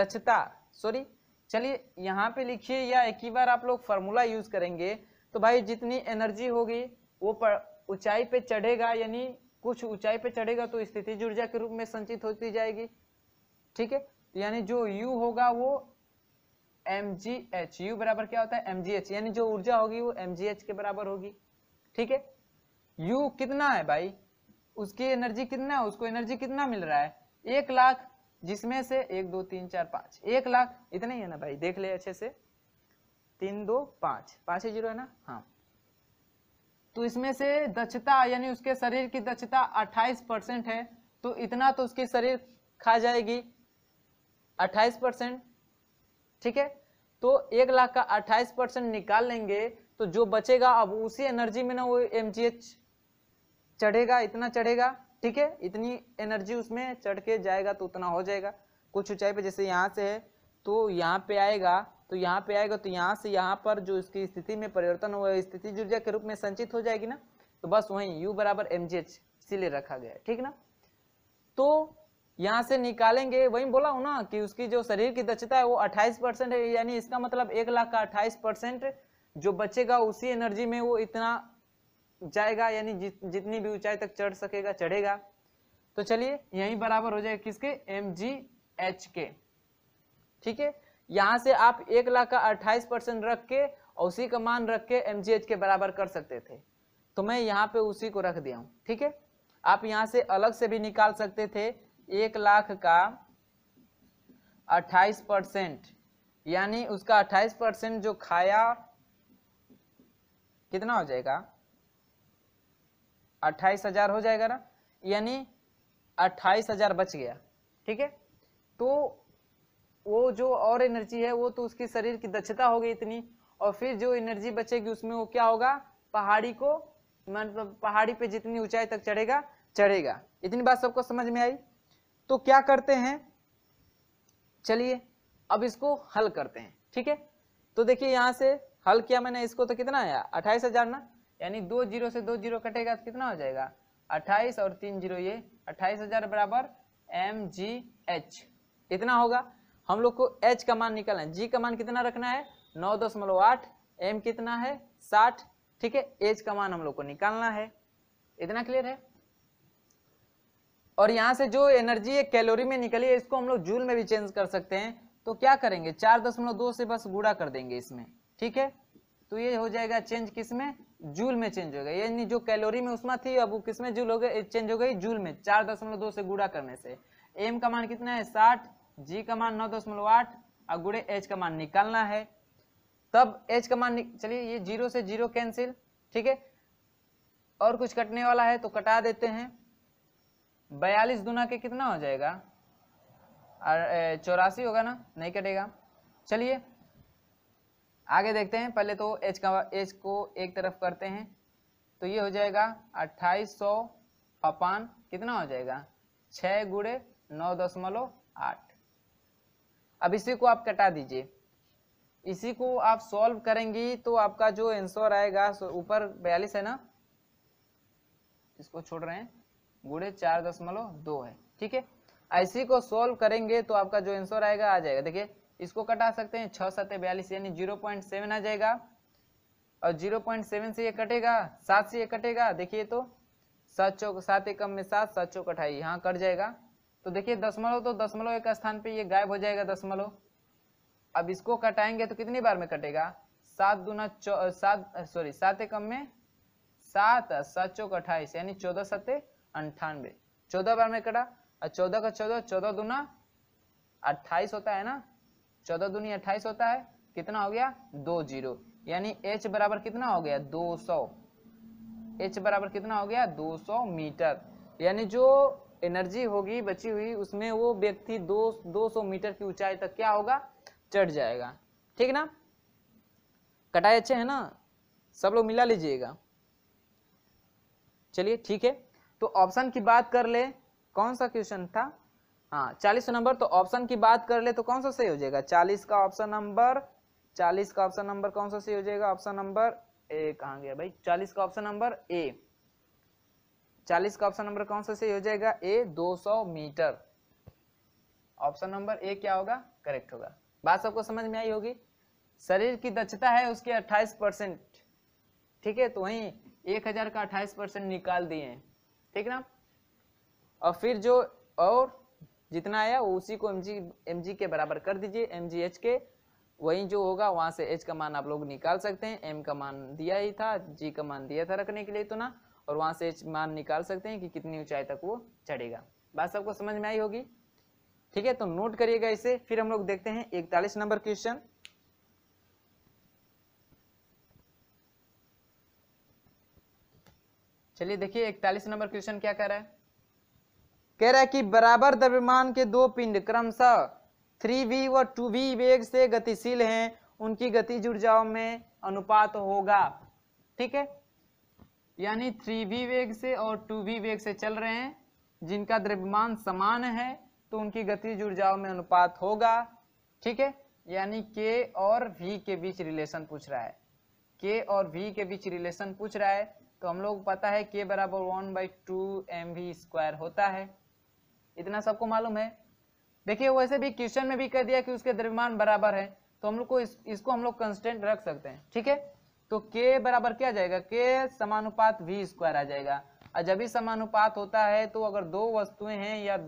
दक्षता सॉरी चलिए यहाँ पे लिखिए या एक ही बार आप लोग फार्मूला यूज करेंगे तो भाई जितनी एनर्जी होगी वो ऊंचाई पे चढ़ेगा यानी कुछ ऊंचाई पे चढ़ेगा तो स्थिति ऊर्जा के रूप में संचित होती जाएगी ठीक है यानी जो u होगा वो एम जी एच यू बराबर क्या होता है एम जी एच यानी जो ऊर्जा होगी वो एम जी एच के बराबर होगी ठीक है यू कितना है भाई उसकी एनर्जी कितना है उसको एनर्जी कितना मिल रहा है एक लाख जिसमें से एक दो तीन चार पाँच एक लाख इतना ही है ना भाई देख ले अच्छे से तीन दो पाँच पाँच जीरो है ना हाँ तो इसमें से दक्षता यानी उसके शरीर की दक्षता 28 परसेंट है तो इतना तो उसके शरीर खा जाएगी 28 परसेंट ठीक है तो एक लाख का अट्ठाईस परसेंट निकाल लेंगे तो जो बचेगा अब उसी एनर्जी में ना वो एम चढ़ेगा इतना चढ़ेगा ठीक है इतनी एनर्जी उसमें चढ़ के जाएगा तो उतना हो जाएगा कुछ ऊंचाई पे जैसे यहाँ से है तो यहाँ पे आएगा तो यहाँ पे आएगा तो यहाँ से यहाँ पर जो इसकी स्थिति में परिवर्तन हुआ स्थिति ऊर्जा के रूप में संचित हो जाएगी ना तो बस वहीं यू बराबर एम इसीलिए रखा गया ठीक ना तो यहाँ से निकालेंगे वही बोला हूँ ना कि उसकी जो शरीर की दक्षता है वो 28 परसेंट है यानी इसका मतलब एक लाख का 28 परसेंट जो बचेगा उसी एनर्जी में वो इतना जाएगा यानी जितनी भी ऊंचाई तक चढ़ सकेगा चढ़ेगा तो चलिए यही बराबर हो जाएगा किसके एम जी एच के ठीक है यहाँ से आप एक लाख का अट्ठाईस परसेंट रख के और उसी का मान रख के एम जी एच के बराबर कर सकते थे तो मैं यहाँ पे उसी को रख दिया हूँ ठीक है आप यहाँ से अलग से भी निकाल सकते थे एक लाख का अट्ठाईस परसेंट यानी उसका अट्ठाईस परसेंट जो खाया कितना हो जाएगा अट्ठाईस हजार हो जाएगा ना यानी अट्ठाईस हजार बच गया ठीक है तो वो जो और एनर्जी है वो तो उसकी शरीर की दक्षता हो गई इतनी और फिर जो एनर्जी बचेगी उसमें वो क्या होगा पहाड़ी को मतलब पहाड़ी पे जितनी ऊंचाई तक चढ़ेगा चढ़ेगा इतनी बात सबको समझ में आई तो क्या करते हैं चलिए अब इसको हल करते हैं ठीक है तो देखिए यहाँ से हल किया मैंने इसको तो कितना आया अट्ठाईस हजार ना यानी दो जीरो से दो जीरो कटेगा तो कितना हो जाएगा अट्ठाईस और तीन जीरो ये अट्ठाईस हजार बराबर एम जी एच इतना होगा हम लोग को एच का मान निकालना जी का मान कितना रखना है नौ दशमलव आठ एम कितना है साठ ठीक है एच का मान हम लोग को निकालना है इतना क्लियर है और यहाँ से जो एनर्जी है कैलोरी में निकली है इसको हम लोग जूल में भी चेंज कर सकते हैं तो क्या करेंगे चार दशमलव दो से बस गुड़ा कर देंगे इसमें ठीक है तो ये हो जाएगा चेंज किस में जूल में चेंज हो गया यानी जो कैलोरी में उसमें थी अब वो किस में जूल हो गई चेंज हो गई जूल में चार दशमलव दो से गुड़ा करने से एम का मान कितना है साठ जी का मान नौ दशमलव आठ और गुड़े एच का मान निकालना है तब एच का मान चलिए ये जीरो से जीरो कैंसिल ठीक है और कुछ कटने वाला है तो कटा देते हैं बयालीस दुना के कितना हो जाएगा और चौरासी होगा ना नहीं कटेगा चलिए आगे देखते हैं पहले तो एच का एच को एक तरफ करते हैं तो ये हो जाएगा अट्ठाईस सौ अपान कितना हो जाएगा छः गुड़े नौ दशमलव आठ अब इसी को आप कटा दीजिए इसी को आप सॉल्व करेंगी तो आपका जो आंसर आएगा ऊपर बयालीस है ना इसको छोड़ रहे हैं गुड़े चार दशमलव दो है ठीक है ऐसी को सोल्व करेंगे तो आपका जो आंसर आएगा आ जाएगा देखिए इसको कटा सकते हैं छः सत्य बयालीस यानी जीरो पॉइंट सेवन आ जाएगा और जीरो पॉइंट सेवन से ये कटेगा सात से ये कटेगा देखिए तो सात चौक सात एकम में सात सात चौक अठाई यहाँ कट जाएगा तो देखिए दशमलव तो दशमलव एक स्थान पर ये गायब हो जाएगा दशमलव अब इसको कटाएंगे तो कितनी बार में कटेगा सात दूना सात सॉरी सात एकम में सात सात चौक अट्ठाईस यानी चौदह सत्य अंठानवे चौदह बार में कटा और चौदह का चौदह चौदह दुना अट्ठाईस होता है ना चौदह दुनी अट्ठाईस होता है कितना हो गया दो जीरो यानी एच बराबर कितना हो गया दो सौ एच बराबर कितना हो गया दो सौ मीटर यानी जो एनर्जी होगी बची हुई उसमें वो व्यक्ति दो दो सौ मीटर की ऊंचाई तक क्या होगा चढ़ जाएगा ठीक ना कटाई अच्छे है ना सब लोग मिला लीजिएगा चलिए ठीक है तो ऑप्शन की बात कर ले कौन सा क्वेश्चन था हाँ चालीस नंबर तो ऑप्शन की बात कर ले तो कौन सा सही हो जाएगा चालीस का ऑप्शन नंबर चालीस का ऑप्शन नंबर कौन सा सही हो जाएगा ऑप्शन नंबर ए कहा गया भाई चालीस का ऑप्शन नंबर ए चालीस का ऑप्शन नंबर कौन सा सही हो जाएगा ए दो सौ मीटर ऑप्शन नंबर ए क्या होगा करेक्ट होगा बात सबको समझ में आई होगी शरीर की दक्षता है उसके अट्ठाईस परसेंट ठीक है तो वहीं एक हजार का अट्ठाईस परसेंट निकाल दिए ठीक ना और फिर जो और जितना आया उसी को एम जी के बराबर कर दीजिए एम जी एच के वही जो होगा वहां से एच का मान आप लोग निकाल सकते हैं एम का मान दिया ही था जी का मान दिया था रखने के लिए तो ना और वहां से एच मान निकाल सकते हैं कि कितनी ऊंचाई तक वो चढ़ेगा बात सबको समझ में आई होगी ठीक है तो नोट करिएगा इसे फिर हम लोग देखते हैं इकतालीस नंबर क्वेश्चन चलिए देखिए इकतालीस नंबर क्वेश्चन क्या कह रहा है कह रहा है कि बराबर द्रव्यमान के दो पिंड क्रमशः थ्री वी व टू वी वेग से गतिशील हैं उनकी गति ऊर्जाओं में अनुपात होगा ठीक है यानी थ्री वी वेग से और टू वी वेग से चल रहे हैं जिनका द्रव्यमान समान है तो उनकी गति ऊर्जाओं में अनुपात होगा ठीक है यानी के और वी के बीच रिलेशन पूछ रहा है के और वी के बीच रिलेशन पूछ रहा है तो हम लोग पता है के बराबर one by two M V square होता है इतना सबको मालूम है देखिए वैसे भी क्वेश्चन में भी कह दिया कि उसके द्रव्यमान बराबर है तो हम लोग को इस, इसको हम लोग कंस्टेंट रख सकते हैं ठीक है तो के बराबर क्या जाएगा के समानुपात वी स्क्वायर आ जाएगा और जब भी समानुपात होता है तो अगर दो वस्तुएं हैं या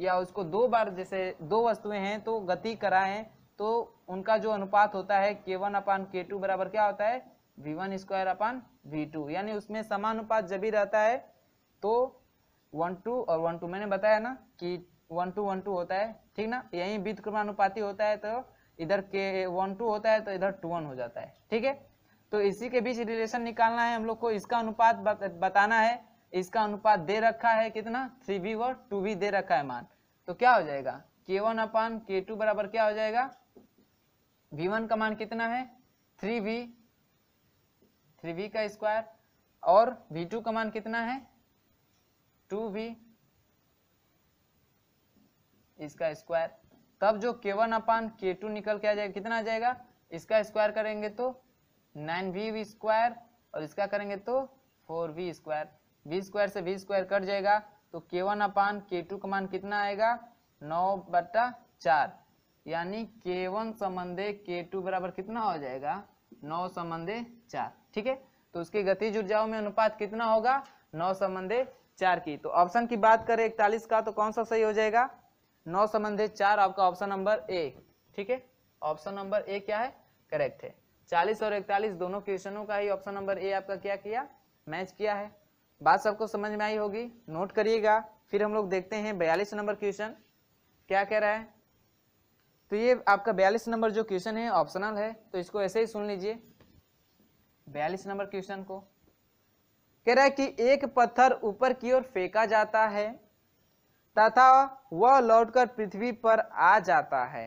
या उसको दो बार जैसे दो वस्तुएं हैं तो गति कराएं तो उनका जो अनुपात होता है के वन अपान के टू बराबर क्या होता है V one square upon V two यानी उसमें समानुपात जब भी रहता है तो वन टू और वन टू मैंने बताया ना कि वन टू वन टू होता है ठीक ना यही व्युतक्रमानुपाती होता है तो इधर के वन टू होता है तो इधर टू वन हो जाता है ठीक है तो इसी के बीच रिलेशन निकालना है हम लोग को इसका अनुपात बताना है इसका अनुपात दे रखा है कितना थ्री बी और टू बी दे रखा है मान तो क्या हो जाएगा के वन अपान के टू बराबर क्या हो जाएगा वी वन का मान कितना है थ्री बी थ्री वी का स्क्वायर और वी टू का मान कितना है टू वी इसका स्क्वायर तब जो के वन अपान के टू निकल के आ जाएगा कितना आ जाएगा इसका स्क्वायर करेंगे तो नाइन वी वी स्क्वायर और इसका करेंगे तो four V square V square से वी स्क्वायर कट जाएगा तो के वन अपान के टू का मान कितना आएगा नौ बट्टा चार यानी के वन संबंधे के टू बराबर कितना हो जाएगा नौ संबंधे चार ठीक है तो उसके गतिज ऊर्जाओं में अनुपात कितना होगा नौ संबंधे चार की तो ऑप्शन की बात करें इकतालीस का तो कौन सा सही हो जाएगा नौ संबंधे चार आपका ऑप्शन नंबर ए ठीक है ऑप्शन नंबर ए क्या है करेक्ट है चालीस और इकतालीस दोनों क्वेश्चनों का ही ऑप्शन नंबर ए आपका क्या किया मैच किया है बात सबको समझ में आई होगी नोट करिएगा फिर हम लोग देखते हैं बयालीस नंबर क्वेश्चन क्या कह रहा है तो ये आपका बयालीस नंबर जो क्वेश्चन है ऑप्शनल है तो इसको ऐसे ही सुन लीजिए बयालीस नंबर क्वेश्चन को कह रहा है कि एक पत्थर ऊपर की ओर फेंका जाता है तथा वह लौटकर पृथ्वी पर आ जाता है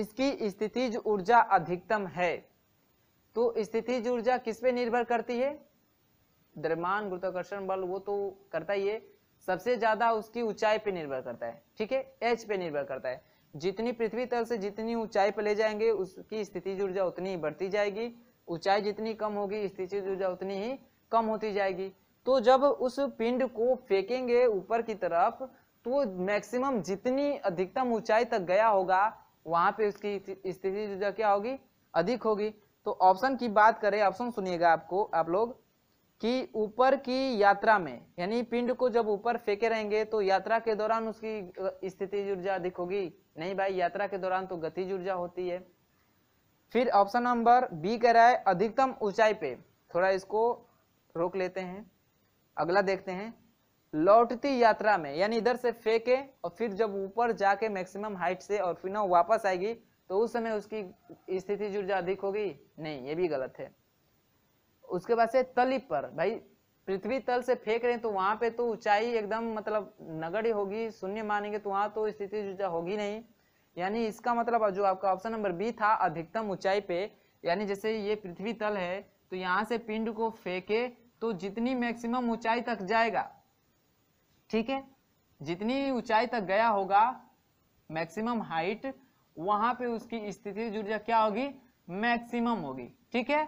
इसकी स्थितिज ऊर्जा अधिकतम है तो स्थितिज ऊर्जा किस पे निर्भर करती है द्रव्यमान गुरुत्वाकर्षण बल वो तो करता ही है सबसे ज्यादा उसकी ऊंचाई पे निर्भर करता है ठीक है एच पे निर्भर करता है जितनी पृथ्वी तल से जितनी ऊंचाई पर ले जाएंगे उसकी स्थिति ऊर्जा उतनी ही बढ़ती जाएगी ऊंचाई जितनी कम होगी स्थिति ऊर्जा उतनी ही कम होती जाएगी तो जब उस पिंड को फेंकेंगे ऊपर की तरफ तो मैक्सिमम जितनी अधिकतम ऊंचाई तक गया होगा वहां पे उसकी स्थिति ऊर्जा क्या होगी अधिक होगी तो ऑप्शन की बात करें ऑप्शन सुनिएगा आपको आप लोग कि ऊपर की यात्रा में यानी पिंड को जब ऊपर फेंके रहेंगे तो यात्रा के दौरान उसकी स्थिति ऊर्जा अधिक होगी नहीं भाई यात्रा के दौरान तो गतिज ऊर्जा होती है फिर ऑप्शन नंबर बी कह रहा है अधिकतम ऊंचाई पे थोड़ा इसको रोक लेते हैं अगला देखते हैं लौटती यात्रा में यानी इधर से फेंके और फिर जब ऊपर जाके मैक्सिमम हाइट से और फिर ना वापस आएगी तो उस समय उसकी स्थिति ऊर्जा अधिक होगी नहीं ये भी गलत है उसके बाद से तली पर भाई पृथ्वी तल से फेंक रहे हैं तो वहां पे तो ऊंचाई एकदम मतलब नगड़ होगी शून्य मानेंगे तो वहां तो स्थिति होगी नहीं यानी इसका मतलब जो आपका ऑप्शन नंबर बी था अधिकतम ऊंचाई पे यानी जैसे ये पृथ्वी तल है तो यहाँ से पिंड को फेंके तो जितनी मैक्सिमम ऊंचाई तक जाएगा ठीक है जितनी ऊंचाई तक गया होगा मैक्सिमम हाइट वहां पे उसकी स्थिति ऊर्जा क्या होगी मैक्सिमम होगी ठीक है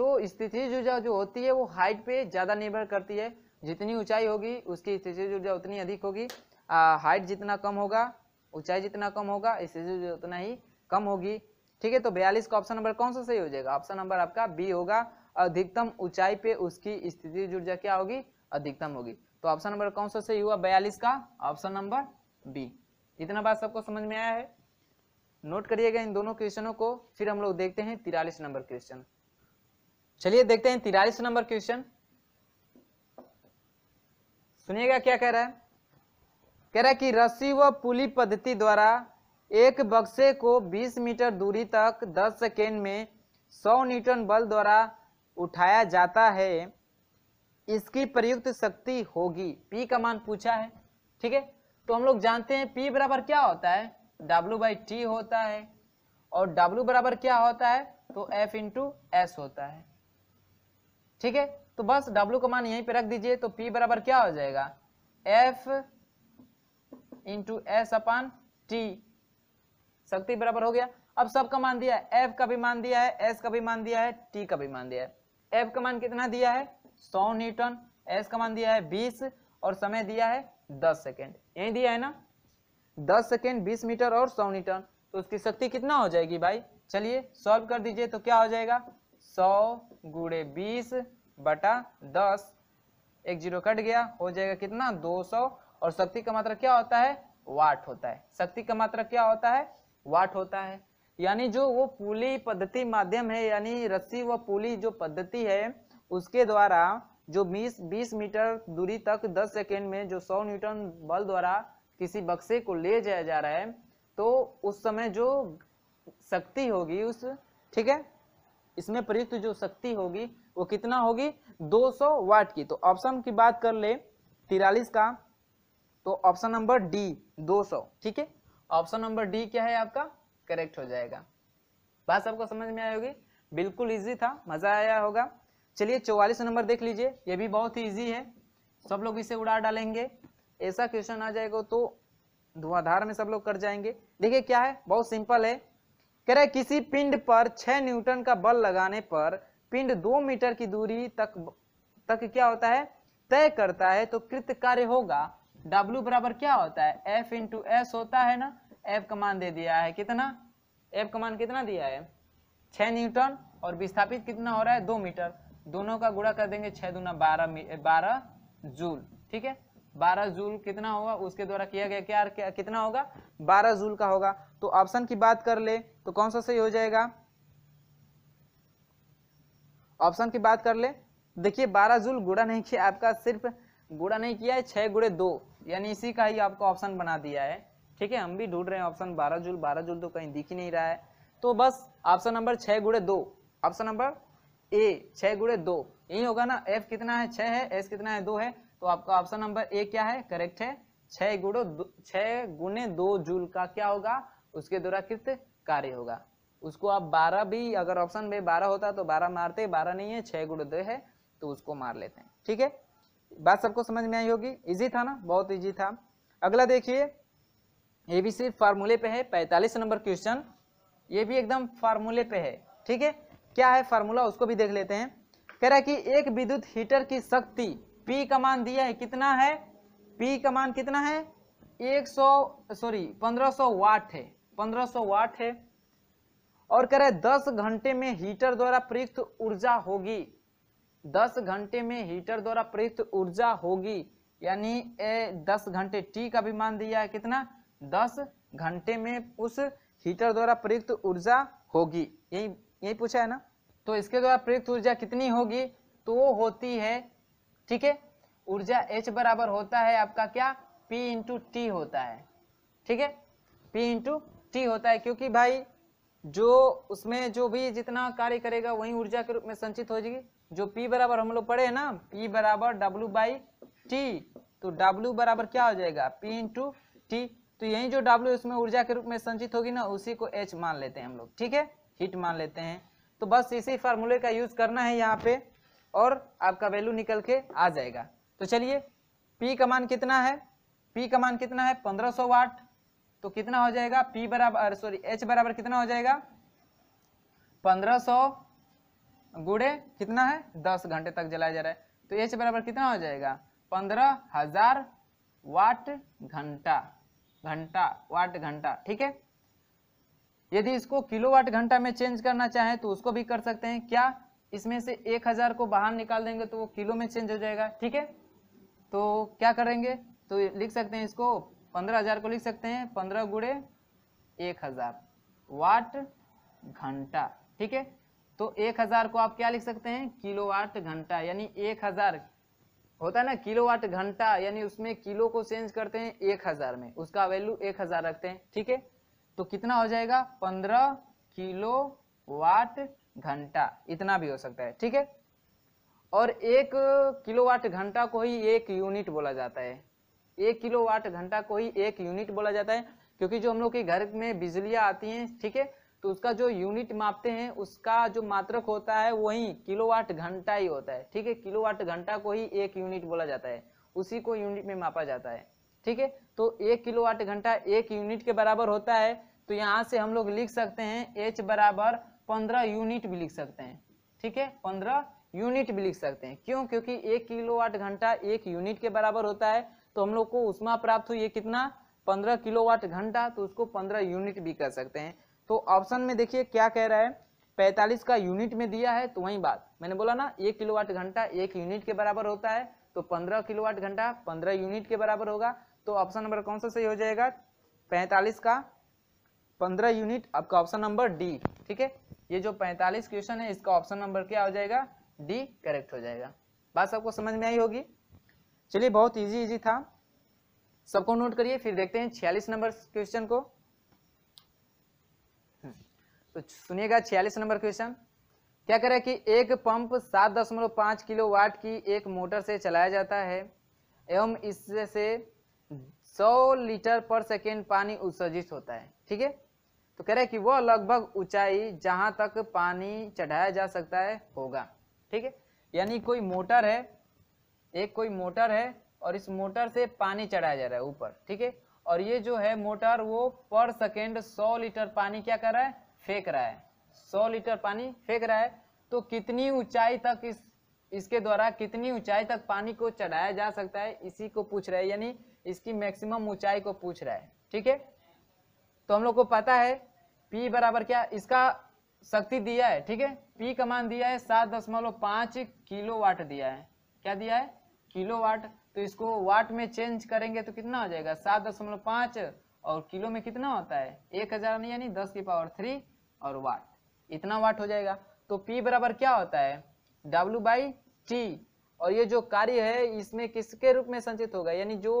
तो स्थिति ऊर्जा जो होती है वो हाइट पे ज़्यादा निर्भर करती है जितनी ऊंचाई होगी उसकी स्थिति ऊर्जा उतनी अधिक होगी हाइट जितना कम होगा ऊंचाई जितना कम होगा स्थिति ऊर्जा उतना ही कम होगी ठीक है तो बयालीस का ऑप्शन नंबर कौन सा सही हो जाएगा ऑप्शन नंबर आपका बी होगा अधिकतम ऊंचाई पे उसकी स्थिति ऊर्जा क्या होगी अधिकतम होगी तो ऑप्शन नंबर कौन सा सही हुआ बयालीस का ऑप्शन नंबर बी इतना बात सबको समझ में आया है नोट करिएगा इन दोनों क्वेश्चनों को फिर हम लोग देखते हैं तिरालीस नंबर क्वेश्चन चलिए देखते हैं तिरालीस नंबर क्वेश्चन सुनिएगा क्या कह रहा है कह रहा है कि रस्सी व पुली पद्धति द्वारा एक बक्से को 20 मीटर दूरी तक 10 सेकेंड में 100 न्यूटन बल द्वारा उठाया जाता है इसकी प्रयुक्त शक्ति होगी पी का मान पूछा है ठीक है तो हम लोग जानते हैं पी बराबर क्या होता है डब्ल्यू बाई टी होता है और डब्ल्यू बराबर क्या होता है तो एफ इंटू एस होता है ठीक है तो बस W का मान यहीं पे रख दीजिए तो P बराबर क्या हो जाएगा F into S upon T शक्ति बराबर हो गया अब सब का मान दिया है F का भी मान दिया है S का भी मान दिया है T का भी मान दिया है F का मान कितना दिया है 100 न्यूटन S का मान दिया है 20 और समय दिया है 10 सेकेंड यही दिया है ना 10 सेकेंड 20 मीटर और 100 न्यूटन तो उसकी शक्ति कितना हो जाएगी भाई चलिए सॉल्व कर दीजिए तो क्या हो जाएगा सौ गुड़े बीस बटा दस एक जीरो कट गया हो जाएगा कितना दो सौ और शक्ति का मात्रा क्या होता है वाट होता है शक्ति का मात्रा क्या होता है वाट होता है यानी जो वो पुली पद्धति माध्यम है यानी रस्सी व पुली जो पद्धति है उसके द्वारा जो 20 20 मीटर दूरी तक 10 सेकेंड में जो 100 न्यूटन बल द्वारा किसी बक्से को ले जाया जा रहा है तो उस समय जो शक्ति होगी उस ठीक है इसमें प्रयुक्त जो शक्ति होगी वो कितना होगी 200 वाट की तो ऑप्शन की बात कर ले तिरालीस का तो ऑप्शन नंबर डी 200 ठीक है ऑप्शन नंबर डी क्या है आपका करेक्ट हो जाएगा बात सबको समझ में आई होगी बिल्कुल इजी था मजा आया होगा चलिए चौवालीस नंबर देख लीजिए ये भी बहुत ही ईजी है सब लोग इसे उड़ा डालेंगे ऐसा क्वेश्चन आ जाएगा तो धुआंधार में सब लोग कर जाएंगे देखिए क्या है बहुत सिंपल है कह रहा है किसी पिंड पर छह न्यूटन का बल लगाने पर पिंड दो मीटर की दूरी तक तक क्या होता है तय करता है तो कृत कार्य होगा W बराबर क्या होता है F इंटू एस होता है ना F कमान दे दिया है कितना F कमान कितना दिया है छह न्यूटन और विस्थापित कितना हो रहा है दो मीटर दोनों का गुड़ा कर देंगे छह दूना बारह बारह जूल ठीक है बारह जूल कितना होगा उसके द्वारा किया गया क्या, कितना होगा बारह जूल का होगा तो ऑप्शन की बात कर ले तो कौन सा सही हो जाएगा ऑप्शन की बात कर ले देखिए बारह जूल गुड़ा नहीं किया आपका सिर्फ गुड़ा नहीं किया है छह गुड़े दो यानी इसी का ही आपको ऑप्शन बना दिया है ठीक है हम भी ढूंढ रहे हैं ऑप्शन बारह जूल बारह जूल तो कहीं दिख ही नहीं रहा है तो बस ऑप्शन नंबर छह गुड़े दो ऑप्शन नंबर ए छह गुड़े दो यही होगा ना एफ कितना है छह है एस कितना है दो है तो आपका ऑप्शन नंबर ए क्या है करेक्ट है छह गुड़ो छह गुने दो जूल का क्या होगा उसके द्वारा कृत कार्य होगा उसको आप बारह भी अगर ऑप्शन में बारह होता तो बारह मारते बारह नहीं है छह गुड़ो दो है तो उसको मार लेते हैं ठीक है बात सबको समझ में आई होगी इजी था ना बहुत इजी था अगला देखिए ये भी सिर्फ फार्मूले पे है पैंतालीस नंबर क्वेश्चन ये भी एकदम फार्मूले पे है ठीक है क्या है फार्मूला उसको भी देख लेते हैं कह रहा है कि एक विद्युत हीटर की शक्ति पी का मान दिया है कितना है पी का मान कितना है 100 सॉरी 1500 वाट है 1500 वाट है और कह रहे है दस घंटे में हीटर द्वारा प्रयुक्त ऊर्जा होगी दस घंटे में हीटर द्वारा प्रयुक्त ऊर्जा होगी यानी दस घंटे टी का भी मान दिया है कितना दस घंटे में उस हीटर द्वारा प्रयुक्त ऊर्जा होगी यही यही पूछा है ना तो इसके द्वारा प्रयुक्त ऊर्जा कितनी होगी तो होती है ठीक है ऊर्जा एच बराबर होता है आपका क्या पी इंटू टी होता है ठीक है पी इंटू टी होता है क्योंकि भाई जो उसमें जो भी जितना कार्य करेगा वही ऊर्जा के रूप में संचित हो जाएगी जो पी बराबर हम लोग पढ़े हैं ना पी बराबर डब्ल्यू बाई टी तो डब्ल्यू बराबर क्या हो जाएगा पी इंटू टी तो यही जो डब्ल्यू उसमें ऊर्जा के रूप में संचित होगी ना उसी को एच मान लेते हैं हम लोग ठीक है हीट मान लेते हैं तो बस इसी फार्मूले का यूज करना है यहाँ पे और आपका वैल्यू निकल के आ जाएगा तो चलिए पी कमान कितना है पी कमान कितना है 1500 वाट तो कितना हो जाएगा पी बराबर सॉरी एच बराबर कितना हो जाएगा 1500 गुड़े कितना है 10 घंटे तक जलाया जा रहा है तो एच बराबर कितना हो जाएगा पंद्रह हजार वाट घंटा घंटा वाट घंटा ठीक है यदि इसको किलो वाट घंटा में चेंज करना चाहें तो उसको भी कर सकते हैं क्या इसमें से एक हज़ार को बाहर निकाल देंगे तो वो किलो में चेंज हो जाएगा ठीक है तो क्या करेंगे तो लिख सकते हैं इसको पंद्रह हज़ार को लिख सकते हैं पंद्रह गुड़े एक हज़ार वाट घंटा ठीक है तो एक हज़ार को आप क्या लिख सकते हैं किलो वाट घंटा यानी एक हज़ार होता है ना किलो वाट घंटा यानी उसमें किलो को चेंज करते हैं एक हज़ार में उसका वैल्यू एक हज़ार रखते हैं ठीक है तो कितना हो जाएगा पंद्रह किलो वाट घंटा इतना भी हो सकता है ठीक है और एक किलोवाट घंटा को ही एक यूनिट बोला जाता है एक किलोवाट घंटा को ही एक यूनिट बोला जाता है क्योंकि जो हम लोग के घर में बिजलियाँ आती हैं ठीक है तो उसका जो यूनिट मापते हैं उसका जो मात्रक होता है वही किलोवाट घंटा ही होता है ठीक है किलोवाट घंटा को ही एक यूनिट बोला जाता है उसी को यूनिट में मापा जाता है ठीक है तो एक किलोवाट घंटा एक यूनिट के बराबर होता है तो यहाँ से हम लोग लिख सकते हैं एच बराबर पंद्रह यूनिट भी लिख सकते हैं ठीक है पंद्रह यूनिट भी लिख सकते हैं क्यों क्योंकि एक किलो वाट घंटा एक यूनिट के बराबर होता है तो हम लोग को उष्मा प्राप्त हुई है कितना पंद्रह किलो वाट घंटा तो उसको पंद्रह यूनिट भी कर सकते हैं तो ऑप्शन में देखिए क्या कह रहा है पैंतालीस का यूनिट में दिया है तो वही बात मैंने बोला ना एक किलो वाट घंटा एक यूनिट के बराबर होता है तो पंद्रह किलो वाट घंटा पंद्रह यूनिट के बराबर होगा तो ऑप्शन नंबर कौन सा सही हो जाएगा पैंतालीस का पंद्रह यूनिट आपका ऑप्शन नंबर डी ठीक है ये जो 45 क्वेश्चन है इसका ऑप्शन नंबर क्या हो जाएगा डी करेक्ट हो जाएगा बात सबको समझ में आई होगी चलिए बहुत इजी इजी था सबको नोट करिए फिर देखते हैं छियालीस नंबर क्वेश्चन को हम्म, तो सुनिएगा छियालीस नंबर क्वेश्चन क्या करें कि एक पंप सात दशमलव पांच किलो वाट की एक मोटर से चलाया जाता है एवं इससे सौ लीटर पर सेकेंड पानी उत्सर्जित होता है ठीक है तो कह रहे कि वह लगभग ऊंचाई जहां तक पानी चढ़ाया जा सकता है होगा ठीक है यानी कोई मोटर है एक कोई मोटर है और इस मोटर से पानी चढ़ाया जा रहा है ऊपर ठीक है और ये जो है मोटर वो पर सेकेंड सौ लीटर पानी क्या कर रहा है फेंक रहा है सौ लीटर पानी फेंक रहा है तो कितनी ऊंचाई तक इस इसके द्वारा कितनी ऊंचाई तक पानी को चढ़ाया जा सकता है इसी को पूछ रहा है यानी इसकी मैक्सिमम ऊंचाई को पूछ रहा है ठीक है तो हम लोग को पता है पी बराबर क्या इसका शक्ति दिया है ठीक है पी का मान दिया है सात दशमलव पांच किलो वाट दिया है क्या दिया है किलो वाट तो इसको वाट में चेंज करेंगे तो कितना हो जाएगा सात दशमलव पांच और किलो में कितना होता है एक हजार यानी दस की पावर थ्री और वाट इतना वाट हो जाएगा तो पी बराबर क्या होता है W बाई टी और ये जो कार्य है इसमें किसके रूप में संचित होगा यानी जो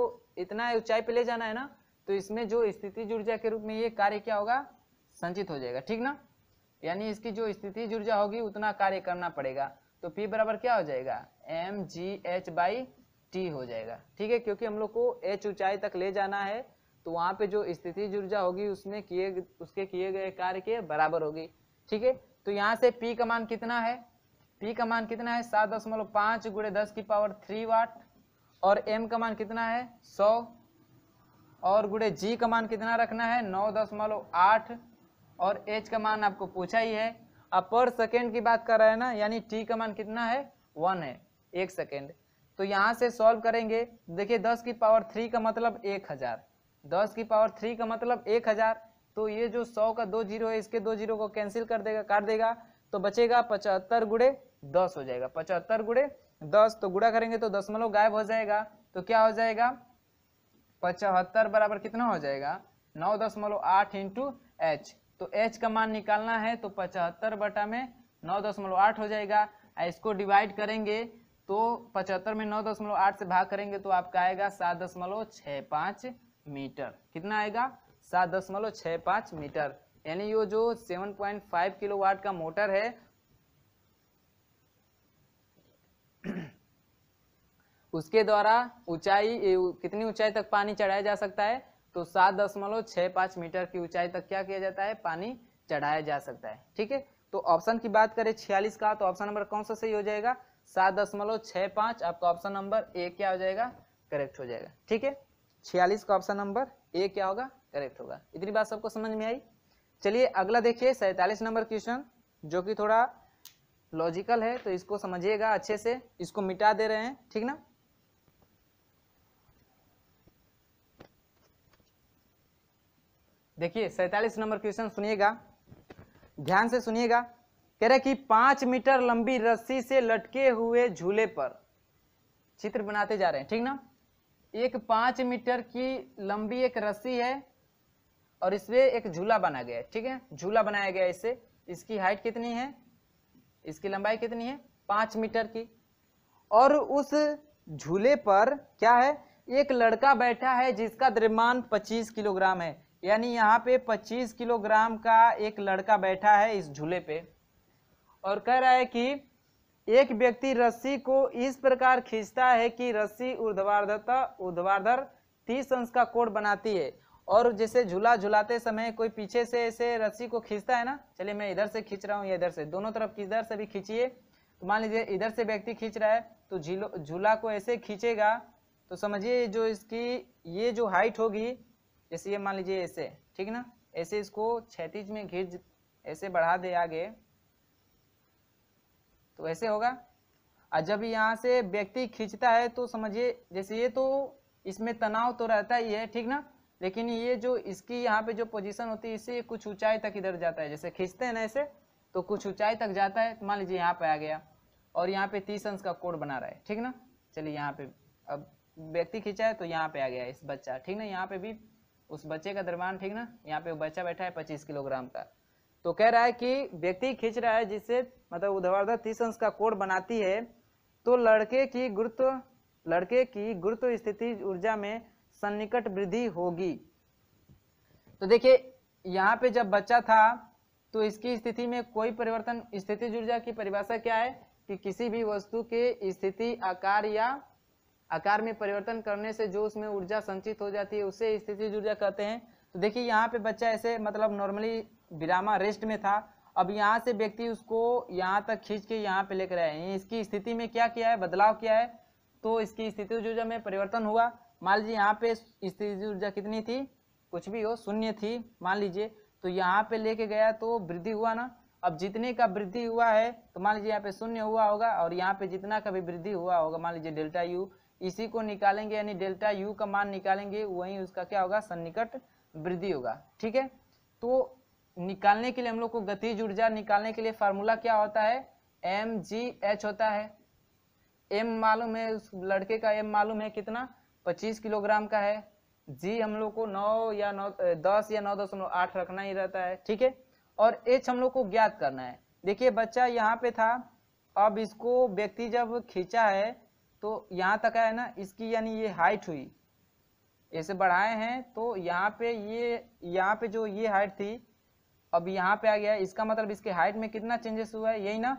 इतना ऊंचाई पे ले जाना है ना तो इसमें जो स्थिति ऊर्जा के रूप में ये कार्य क्या होगा संचित हो जाएगा ठीक ना यानी इसकी जो स्थिति ऊर्जा होगी उतना कार्य करना पड़ेगा तो पी बराबर क्या हो जाएगा M G H by T हो जाएगा ठीक है क्योंकि हम लोग को एच ऊंचाई तक ले जाना है तो वहां पे जो स्थिति ऊर्जा होगी उसने किए उसके किए गए कार्य के बराबर होगी ठीक है तो यहाँ से पी का मान कितना है पी का मान कितना है सात दशमलव पांच गुड़े दस की पावर थ्री वाट और एम का मान कितना है सौ और गुड़े जी का मान कितना रखना है नौ दशमलव आठ और एच का मान आपको पूछा ही है अब पर सेकेंड की बात कर रहे हैं ना यानी टी का मान कितना है वन है एक सेकेंड तो यहाँ से सॉल्व करेंगे देखिए दस की पावर थ्री का मतलब एक हज़ार दस की पावर थ्री का मतलब एक हज़ार तो ये जो सौ का दो जीरो है इसके दो जीरो को कैंसिल कर देगा काट देगा तो बचेगा पचहत्तर गुड़े दस हो जाएगा पचहत्तर गुड़े दस तो गुड़ा करेंगे तो दसमलव गायब हो जाएगा तो क्या हो जाएगा पचहत्तर बराबर कितना हो जाएगा नौ दशमलव आठ इंटू एच तो एच का मान निकालना है तो पचहत्तर बटा में नौ दशमलव आठ हो जाएगा इसको डिवाइड करेंगे तो पचहत्तर में नौ दशमलव आठ से भाग करेंगे तो आपका आएगा सात दशमलव छ पांच मीटर कितना आएगा सात दशमलव छ पांच मीटर यानी ये जो seven point five kilowatt का मोटर है उसके द्वारा ऊंचाई कितनी ऊंचाई तक पानी चढ़ाया जा सकता है तो सात दशमलव छः पाँच मीटर की ऊंचाई तक क्या किया जाता है पानी चढ़ाया जा सकता है ठीक है तो ऑप्शन की बात करें छियालीस का तो ऑप्शन नंबर कौन सा सही हो जाएगा सात दशमलव छः पाँच आपका ऑप्शन नंबर ए क्या हो जाएगा करेक्ट हो जाएगा ठीक है छियालीस का ऑप्शन नंबर ए क्या होगा करेक्ट होगा इतनी बात सबको समझ में आई चलिए अगला देखिए सैतालीस नंबर क्वेश्चन जो कि थोड़ा लॉजिकल है तो इसको समझिएगा अच्छे से इसको मिटा दे रहे हैं ठीक ना देखिए सैतालीस नंबर क्वेश्चन सुनिएगा ध्यान से सुनिएगा कह रहे कि पांच मीटर लंबी रस्सी से लटके हुए झूले पर चित्र बनाते जा रहे हैं ठीक ना एक पांच मीटर की लंबी एक रस्सी है और इसमें एक झूला बना गया है ठीक है झूला बनाया गया इससे इसकी हाइट कितनी है इसकी लंबाई कितनी है पांच मीटर की और उस झूले पर क्या है एक लड़का बैठा है जिसका द्रव्यमान पच्चीस किलोग्राम है यानी यहाँ पे 25 किलोग्राम का एक लड़का बैठा है इस झूले पे और कह रहा है कि एक व्यक्ति रस्सी को इस प्रकार खींचता है कि रस्सी ऊर्ध्वाधरता ऊर्ध्वाधर तीस अंश का कोड बनाती है और जैसे झूला झुलाते समय कोई पीछे से ऐसे रस्सी को खींचता है ना चलिए मैं इधर से खींच रहा हूँ या इधर से दोनों तरफ किधर से भी खींचिए तो मान लीजिए इधर से व्यक्ति खींच रहा है तो झूला को ऐसे खींचेगा तो समझिए जो इसकी ये जो हाइट होगी जैसे ये मान लीजिए ऐसे ठीक ना ऐसे इसको क्षतिज में घिर ऐसे बढ़ा दे आगे तो ऐसे होगा और जब यहाँ से व्यक्ति खींचता है तो समझिए जैसे ये तो इसमें तनाव तो रहता ही है ठीक ना लेकिन ये जो इसकी यहाँ पे जो पोजीशन होती है इससे कुछ ऊंचाई तक इधर जाता है जैसे खींचते हैं ना ऐसे तो कुछ ऊंचाई तक जाता है तो मान लीजिए यहाँ पे आ गया और यहाँ पे तीस अंश का कोड बना रहा है ठीक ना चलिए यहाँ पे अब व्यक्ति खींचा है तो यहाँ पे आ गया इस बच्चा ठीक ना यहाँ पे भी उस बच्चे का द्रव्यमान ठीक ना यहाँ पे बच्चा बैठा है पच्चीस किलोग्राम का तो कह रहा है कि व्यक्ति खींच रहा है जिससे मतलब उधवार्धा तीस अंश का कोड बनाती है तो लड़के की गुरुत्व लड़के की गुरुत्व स्थिति ऊर्जा में सन्निकट वृद्धि होगी तो देखिए यहाँ पे जब बच्चा था तो इसकी स्थिति में कोई परिवर्तन स्थिति ऊर्जा की परिभाषा क्या है कि किसी भी वस्तु के स्थिति आकार या आकार में परिवर्तन करने से जो उसमें ऊर्जा संचित हो जाती है उसे स्थिति ऊर्जा कहते हैं तो देखिए यहाँ पे बच्चा ऐसे मतलब नॉर्मली विरामा रेस्ट में था अब यहाँ से व्यक्ति उसको यहाँ तक खींच के यहाँ पे लेकर आए इसकी स्थिति में क्या किया है बदलाव किया है तो इसकी स्थिति ऊर्जा में परिवर्तन हुआ मान लीजिए यहाँ पे स्थिति ऊर्जा कितनी थी कुछ भी हो शून्य थी मान लीजिए तो यहाँ पे लेके गया तो वृद्धि हुआ ना अब जितने का वृद्धि हुआ है तो मान लीजिए यहाँ पे शून्य हुआ होगा और यहाँ पे जितना का भी वृद्धि हुआ होगा मान लीजिए डेल्टा यू इसी को निकालेंगे यानी डेल्टा यू का मान निकालेंगे वही उसका क्या होगा सन्निकट वृद्धि होगा ठीक है तो निकालने के लिए हम लोग को गतिज ऊर्जा निकालने के लिए फार्मूला क्या होता है एम जी एच होता है एम मालूम है उस लड़के का एम मालूम है कितना पच्चीस किलोग्राम का है जी हम लोग को नौ या नौ दस या नौ दशमलव आठ रखना ही रहता है ठीक है और एच हम लोग को ज्ञात करना है देखिए बच्चा यहाँ पे था अब इसको व्यक्ति जब खींचा है तो यहाँ तक है ना इसकी यानी ये हाइट हुई ऐसे बढ़ाए हैं तो यहाँ पे ये यहाँ पे जो ये हाइट थी अब यहाँ पे आ गया इसका मतलब इसके हाइट में कितना चेंजेस हुआ है यही ना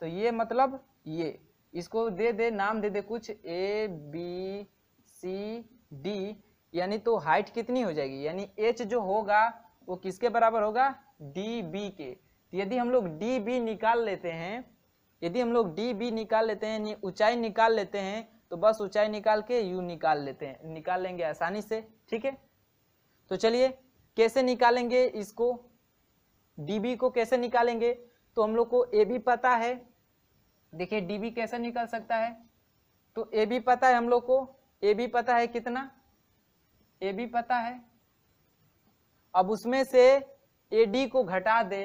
तो ये मतलब ये इसको दे दे नाम दे दे कुछ ए बी सी डी यानी तो हाइट कितनी हो जाएगी यानी एच जो होगा वो किसके बराबर होगा डी बी के तो यदि हम लोग डी बी निकाल लेते हैं यदि हम लोग डी बी निकाल लेते हैं ऊंचाई निकाल लेते हैं तो बस ऊंचाई निकाल के यू निकाल लेते हैं निकाल लेंगे आसानी से ठीक है तो चलिए कैसे निकालेंगे इसको डी बी को कैसे निकालेंगे तो हम लोग को ए बी पता है देखिए डी बी कैसे निकल सकता है तो ए बी पता है हम लोग को ए बी पता है कितना ए बी पता है अब उसमें से ए डी को घटा दे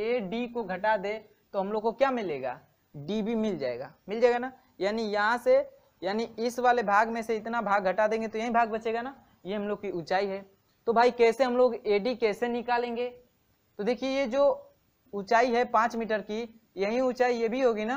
ए डी को घटा दे तो हम लोग को क्या मिलेगा डी बी मिल जाएगा मिल जाएगा ना यानी यहाँ से यानी इस वाले भाग में से इतना भाग घटा देंगे तो यही भाग बचेगा ना ये हम लोग की ऊंचाई है तो भाई कैसे हम लोग ए डी कैसे निकालेंगे तो देखिए ये जो ऊंचाई है पाँच मीटर की यही ऊंचाई ये भी होगी ना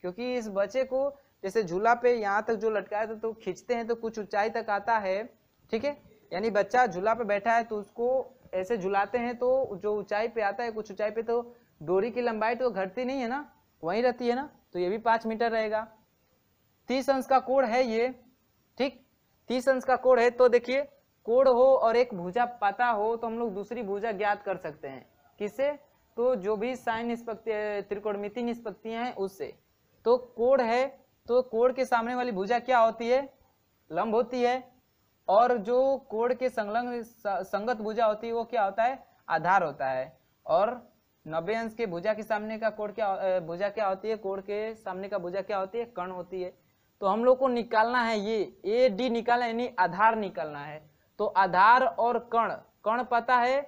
क्योंकि इस बच्चे को जैसे झूला पे यहाँ तक जो लटकाया था तो खींचते हैं तो कुछ ऊंचाई तक आता है ठीक है यानी बच्चा झूला पे बैठा है तो उसको ऐसे झुलाते हैं तो जो ऊंचाई पे आता है कुछ ऊंचाई पे तो डोरी की लंबाई तो घटती नहीं है ना वहीं रहती है ना तो ये भी पाँच मीटर रहेगा तीस अंश का कोड है ये ठीक तीस अंश का कोड है तो देखिए कोड़ हो और एक भुजा पता हो तो हम लोग दूसरी भुजा ज्ञात कर सकते हैं किससे तो जो भी साइन निष्पत्ति मिति निष्पत्तियां हैं उससे तो कोड़ है तो कोड़ के सामने वाली भुजा क्या होती है लंब होती है और जो कोड़ के संलग्न संगत भुजा होती है वो क्या होता है आधार होता है और नब्बे अंश के भुजा के सामने का कोण क्या भुजा क्या होती है कोण के सामने का भुजा क्या होती है कर्ण होती है तो हम लोग को निकालना है ये ए डी निकालना यानी आधार निकालना है तो आधार और कर्ण कर्ण पता है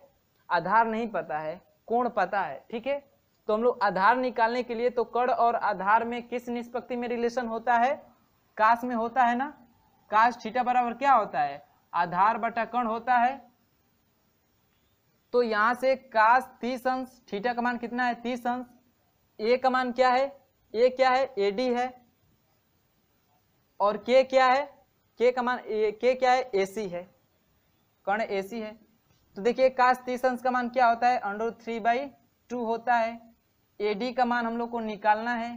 आधार नहीं पता है कोण पता है ठीक है तो हम लोग आधार निकालने के लिए तो कर्ण और आधार में किस निष्पत्ति में रिलेशन होता है काश में होता है ना काश थीटा बराबर क्या होता है आधार बटा कर्ण होता है तो यहाँ से कास तीस अंश थीटा का मान कितना है तीस अंश ए का मान क्या है ए क्या है ए डी है और के क्या है के का मान के क्या है ए सी है कर्ण ए सी है तो देखिए कास तीस अंश का मान क्या होता है अंडर थ्री बाई टू होता है ए डी का मान हम लोग को निकालना है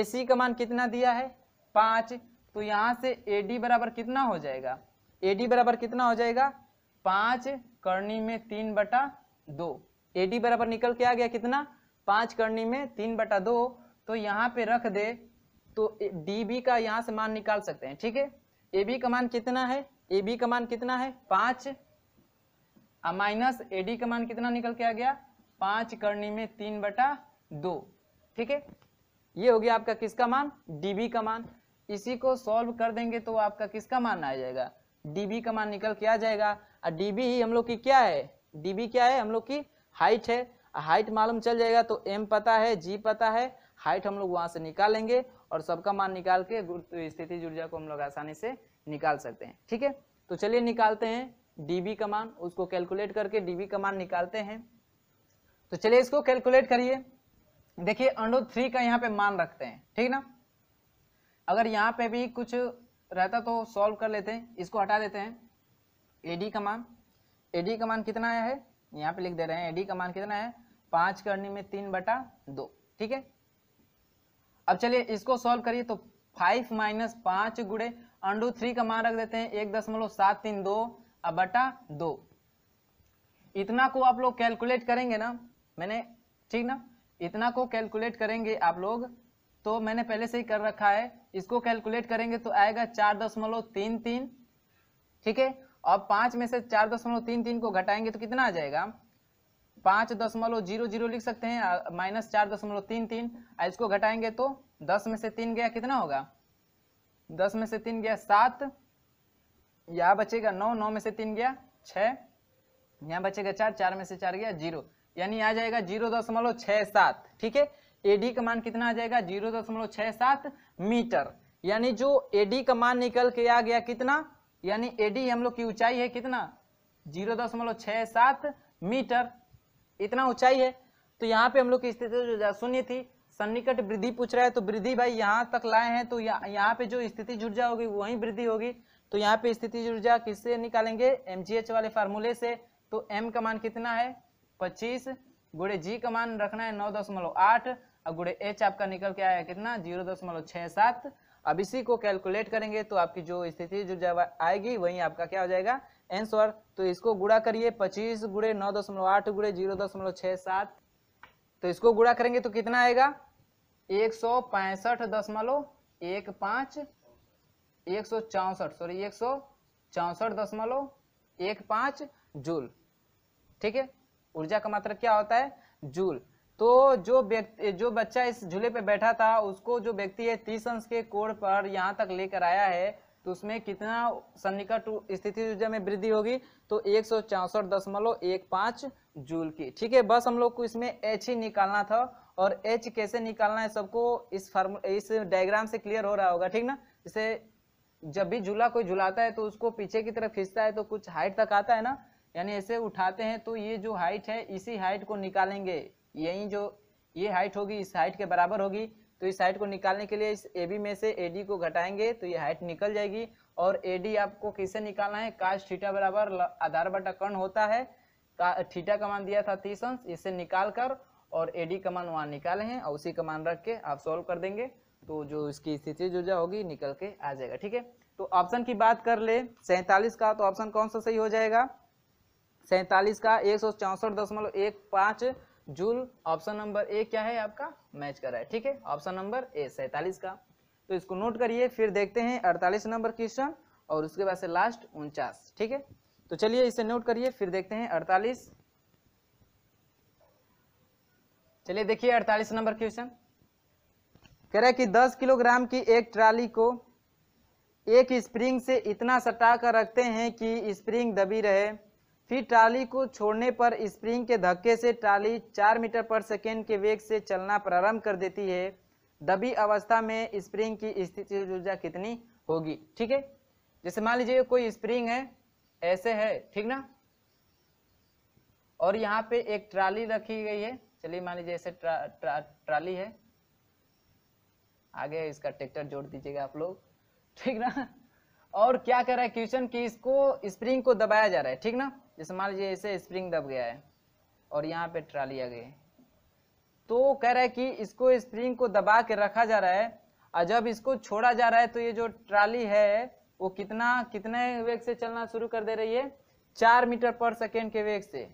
ए सी का मान कितना दिया है पाँच तो यहाँ से ए डी बराबर कितना हो जाएगा ए डी बराबर कितना हो जाएगा पाँच करनी में तीन बटा दो एडी बराबर निकल के आ गया कितना पांच करनी में तीन बटा दो तो यहाँ पे रख दे तो डी का यहाँ से मान निकाल सकते हैं ठीक है ए बी का मान कितना है ए बी का मान कितना है पांच माइनस ए डी का मान कितना निकल के आ गया पांच करनी में तीन बटा दो ठीक है ये हो गया आपका किसका मान डी बी का मान इसी को सॉल्व कर देंगे तो आपका किसका मान आ जाएगा डी बी का मान निकल के आ जाएगा डीबी ही हम लोग की क्या है डीबी क्या है हम लोग की हाइट है हाइट मालूम चल जाएगा तो एम पता है जी पता है हाइट हम लोग वहां से निकालेंगे और सबका मान निकाल के स्थिति ऊर्जा को हम लोग आसानी से निकाल सकते हैं ठीक है तो चलिए निकालते हैं डीबी का मान उसको कैलकुलेट करके डीबी का मान निकालते हैं तो चलिए इसको कैलकुलेट करिए देखिए अंडो थ्री का यहाँ पे मान रखते हैं ठीक ना अगर यहाँ पे भी कुछ रहता तो सॉल्व कर लेते हैं इसको हटा देते हैं एडी का मान एडी का मान कितना आया है यहाँ पे लिख दे रहे हैं एडी का मान कितना है पांच करनी में तीन बटा दो ठीक है अब चलिए इसको सॉल्व करिए तो फाइव माइनस पांच गुड़े अंडू थ्री का मान रख देते हैं एक दशमलव सात तीन दो अब बटा दो इतना को आप लोग कैलकुलेट करेंगे ना मैंने ठीक ना इतना को कैलकुलेट करेंगे आप लोग तो मैंने पहले से ही कर रखा है इसको कैलकुलेट करेंगे तो आएगा चार दशमलव तीन तीन ठीक है अब पाँच में से चार दशमलव तीन तीन को घटाएंगे तो कितना आ जाएगा पाँच दशमलव जीरो जीरो लिख सकते हैं माइनस चार दशमलव तीन तीन इसको घटाएंगे तो दस में से तीन गया कितना होगा दस में से तीन गया सात यहाँ बचेगा नौ नौ में से तीन गया छः यहाँ बचेगा चार चार में से चार गया जीरो यानी आ जाएगा जीरो दशमलव छः सात ठीक है एडी का मान कितना आ जाएगा जीरो दशमलव छः सात मीटर यानी जो एडी का मान निकल के आ गया कितना यानी एडी हम लोग की ऊंचाई है कितना जीरो दशमलव छः सात मीटर इतना ऊंचाई है तो यहाँ पे हम लोग की स्थिति जो शून्य थी सन्निकट वृद्धि पूछ रहा है तो वृद्धि भाई यहाँ तक लाए हैं तो यहाँ पे जो स्थिति जुड़ होगी वही वृद्धि होगी तो यहाँ पे स्थिति जुड़ जा किससे निकालेंगे एम वाले फार्मूले से तो एम का मान कितना है पच्चीस गुड़े जी का मान रखना है नौ दशमलव आठ और गुड़े एच आपका निकल के आया कितना जीरो दशमलव छह सात अब इसी को कैलकुलेट करेंगे तो आपकी जो स्थिति जो जब आएगी वही आपका क्या हो जाएगा एंसर तो इसको गुड़ा करिए पच्चीस गुड़े नौ दशमलव आठ गुड़े जीरो दशमलव छः सात तो इसको गुड़ा करेंगे तो कितना आएगा एक सौ पैंसठ दशमलव एक पाँच एक सौ चौंसठ सॉरी एक सौ चौंसठ दशमलव एक पाँच जूल ठीक है ऊर्जा का मात्रा मतलब क्या होता है जूल तो जो व्यक्ति जो बच्चा इस झूले पे बैठा था उसको जो व्यक्ति है तीस अंश के कोड पर यहाँ तक लेकर आया है तो उसमें कितना सन्निकट स्थिति ऊर्जा में वृद्धि होगी तो एक सौ चौसठ दशमलव एक पाँच जूल की ठीक है बस हम लोग को इसमें एच ही निकालना था और एच कैसे निकालना है सबको इस फॉर्म इस डायग्राम से क्लियर हो रहा होगा ठीक ना इसे जब भी झूला कोई झुलाता है तो उसको पीछे की तरफ खींचता है तो कुछ हाइट तक आता है ना यानी ऐसे उठाते हैं तो ये जो हाइट है इसी हाइट को निकालेंगे यही जो ये हाइट होगी इस हाइट के बराबर होगी तो इस हाइट को निकालने के लिए इस ए बी में से ए डी को घटाएंगे तो ये हाइट निकल जाएगी और ए डी आपको कैसे निकालना है काश थीटा बराबर आधार बटा कर्ण होता है थीटा का मान दिया था तीस अंश इसे निकाल कर और ए डी का मान वहाँ निकाले हैं और उसी का मान रख के आप सॉल्व कर देंगे तो जो इसकी स्थिति जो होगी निकल के आ जाएगा ठीक है तो ऑप्शन की बात कर ले सैंतालीस का तो ऑप्शन कौन सा सही हो जाएगा सैंतालीस का एक सौ चौसठ दशमलव एक पाँच जूल ऑप्शन नंबर ए क्या है आपका मैच कर रहा है ठीक है ऑप्शन नंबर ए सैतालीस का तो इसको नोट करिए फिर देखते हैं अड़तालीस नंबर क्वेश्चन और उसके बाद से लास्ट उनचास ठीक है तो चलिए इसे नोट करिए फिर देखते हैं अड़तालीस चलिए देखिए अड़तालीस नंबर क्वेश्चन कह रहा है कि दस किलोग्राम की एक ट्राली को एक स्प्रिंग से इतना सटा कर रखते हैं कि स्प्रिंग दबी रहे फिर ट्राली को छोड़ने पर स्प्रिंग के धक्के से ट्राली चार मीटर पर सेकेंड के वेग से चलना प्रारंभ कर देती है दबी अवस्था में स्प्रिंग की स्थिति ऊर्जा कितनी होगी ठीक है जैसे मान लीजिए कोई स्प्रिंग है ऐसे है ठीक ना और यहाँ पे एक ट्राली रखी गई है चलिए मान लीजिए ऐसे ट्रा, ट्रा, ट्राली है आगे इसका ट्रैक्टर जोड़ दीजिएगा आप लोग ठीक ना और क्या कर रहा है क्वेश्चन कि इसको स्प्रिंग को दबाया जा रहा है ठीक ना जैसे मान लीजिए इसे स्प्रिंग दब गया है और यहाँ पे ट्राली आ गई तो कह रहा है कि इसको स्प्रिंग को दबा के रखा जा रहा है और जब इसको छोड़ा जा रहा है तो ये जो ट्राली है वो कितना कितने वेग से चलना शुरू कर दे रही है चार मीटर पर सेकेंड के वेग से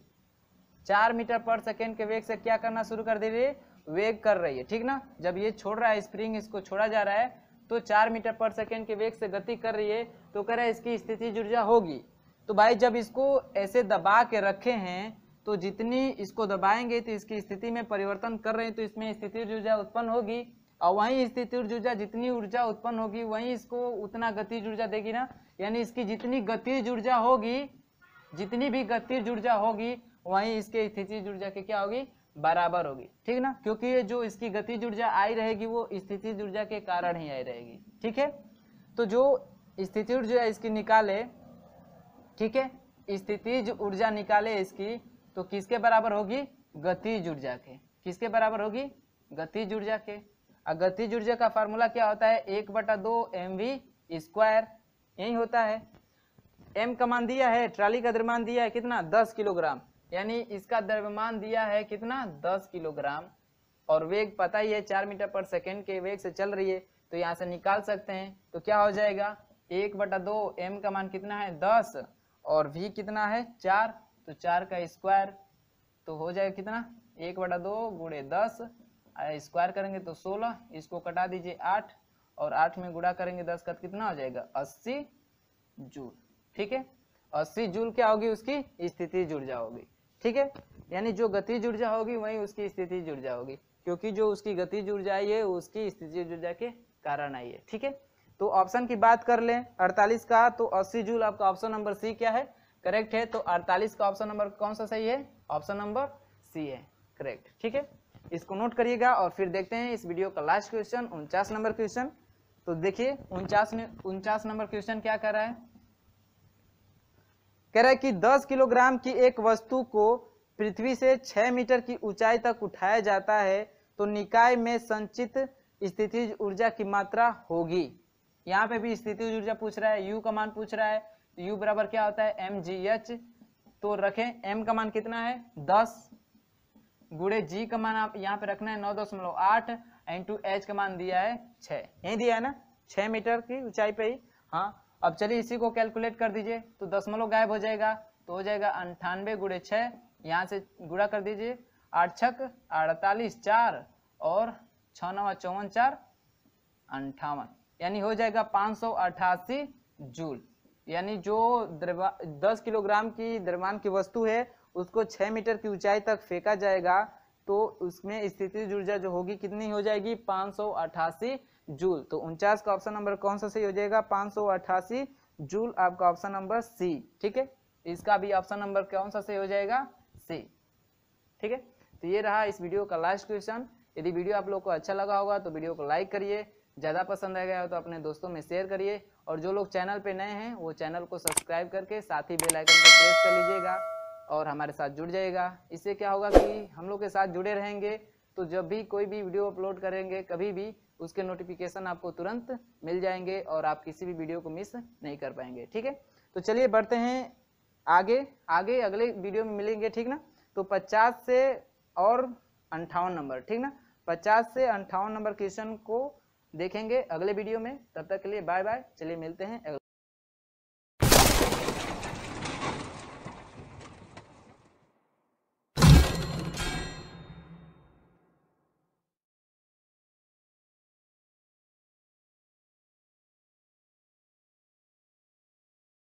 चार मीटर पर सेकेंड के वेग से क्या करना शुरू कर दे रही है वेग कर रही है ठीक ना जब ये छोड़ रहा है स्प्रिंग इसको छोड़ा जा रहा है तो चार मीटर पर सेकेंड के वेग से गति कर रही है तो कह रहा है इसकी स्थिति ऊर्जा होगी तो भाई जब इसको ऐसे दबा के रखे हैं तो जितनी इसको दबाएंगे तो इसकी स्थिति में परिवर्तन कर रहे हैं तो इसमें स्थिति ऊर्जा उत्पन्न होगी और वहीं स्थिति ऊर्जा जितनी ऊर्जा उत्पन्न होगी वहीं इसको उतना गति ऊर्जा देगी ना यानी इसकी जितनी गति ऊर्जा होगी जितनी भी गति ऊर्जा होगी वहीं इसके स्थिति ऊर्जा की क्या होगी बराबर होगी ठीक ना क्योंकि ये जो इसकी गति ऊर्जा आई रहेगी वो स्थिति ऊर्जा के कारण ही आई रहेगी ठीक है तो जो स्थिति ऊर्जा इसकी निकाले ठीक है स्थिति ऊर्जा निकाले इसकी तो किसके बराबर होगी गति ऊर्जा के किसके बराबर होगी गति ऊर्जा के और गति ऊर्जा का फार्मूला क्या होता है एक बटा दो एम वी स्क्वायर यही होता है एम का मान दिया है ट्राली का द्रमान दिया है कितना दस किलोग्राम यानी इसका द्रव्यमान दिया है कितना दस किलोग्राम और वेग पता ही है चार मीटर पर सेकेंड के वेग से चल रही है तो यहाँ से निकाल सकते हैं तो क्या हो जाएगा एक बटा दो एम का मान कितना है दस और वी कितना है चार तो चार का स्क्वायर तो हो जाएगा कितना एक बटा दो गुड़े दस स्क्वायर करेंगे तो सोलह इसको कटा दीजिए आठ और आठ में गुड़ा करेंगे दस का तो कितना हो जाएगा अस्सी जूल ठीक है अस्सी जूल क्या होगी उसकी स्थिति जुड़ जाओगी ठीक है यानी जो गतिज ऊर्जा होगी वही उसकी स्थिति ऊर्जा होगी क्योंकि जो उसकी गतिज ऊर्जा आई है उसकी स्थिति ऊर्जा के कारण आई है ठीक है तो ऑप्शन की बात कर लें 48 का तो 80 जूल आपका ऑप्शन नंबर सी क्या है करेक्ट है तो 48 का ऑप्शन नंबर कौन सा सही है ऑप्शन नंबर सी है करेक्ट ठीक है इसको नोट करिएगा और फिर देखते हैं इस वीडियो का लास्ट क्वेश्चन उनचास नंबर क्वेश्चन तो देखिए उनचास उनचास नंबर क्वेश्चन क्या कर रहा है कह रहा है कि 10 किलोग्राम की एक वस्तु को पृथ्वी से 6 मीटर की ऊंचाई तक उठाया जाता है तो निकाय में संचित स्थिति ऊर्जा की मात्रा होगी यहाँ पे भी स्थिति ऊर्जा पूछ रहा है यू का मान पूछ रहा है तो यू बराबर क्या होता है एम जी एच तो रखें एम का मान कितना है दस गुड़े जी का मान आप यहाँ पे रखना है नौ दशमलव आठ टू एच का मान दिया है छः यही दिया है ना छह मीटर की ऊंचाई पे ही हाँ अब चलिए इसी को कैलकुलेट कर दीजिए तो दसमलव गायब हो जाएगा तो हो जाएगा अंठानवे गुड़े छः यहाँ से गुड़ा कर दीजिए आठ छक अड़तालीस चार और छ नवा चौवन चार अंठावन यानी हो जाएगा पाँच सौ अट्ठासी जूल यानी जो द्रवा दस किलोग्राम की द्रव्यमान की वस्तु है उसको छः मीटर की ऊंचाई तक फेंका जाएगा तो उसमें स्थिति ऊर्जा जो होगी कितनी हो जाएगी पाँच सौ अट्ठासी जूल तो उनचास का ऑप्शन नंबर कौन सा सही हो जाएगा अठासी जूल आपका ऑप्शन नंबर सी ठीक है इसका भी ऑप्शन नंबर कौन सा सही हो जाएगा सी ठीक है तो ये रहा इस वीडियो का लास्ट क्वेश्चन यदि वीडियो आप लोग को अच्छा लगा होगा तो वीडियो को लाइक करिए ज़्यादा पसंद आ गया हो तो अपने दोस्तों में शेयर करिए और जो लोग चैनल पे नए हैं वो चैनल को सब्सक्राइब करके साथ ही बेल आइकन को प्रेस कर लीजिएगा और हमारे साथ जुड़ जाएगा इससे क्या होगा कि हम लोग के साथ जुड़े रहेंगे तो जब भी कोई भी वीडियो अपलोड करेंगे कभी भी उसके नोटिफिकेशन आपको तुरंत मिल जाएंगे और आप किसी भी वीडियो को मिस नहीं कर पाएंगे ठीक है तो चलिए बढ़ते हैं आगे आगे अगले वीडियो में मिलेंगे ठीक ना तो पचास से और अंठावन नंबर ठीक ना पचास से अंठावन नंबर क्वेश्चन को देखेंगे अगले वीडियो में तब तक के लिए बाय बाय चलिए मिलते हैं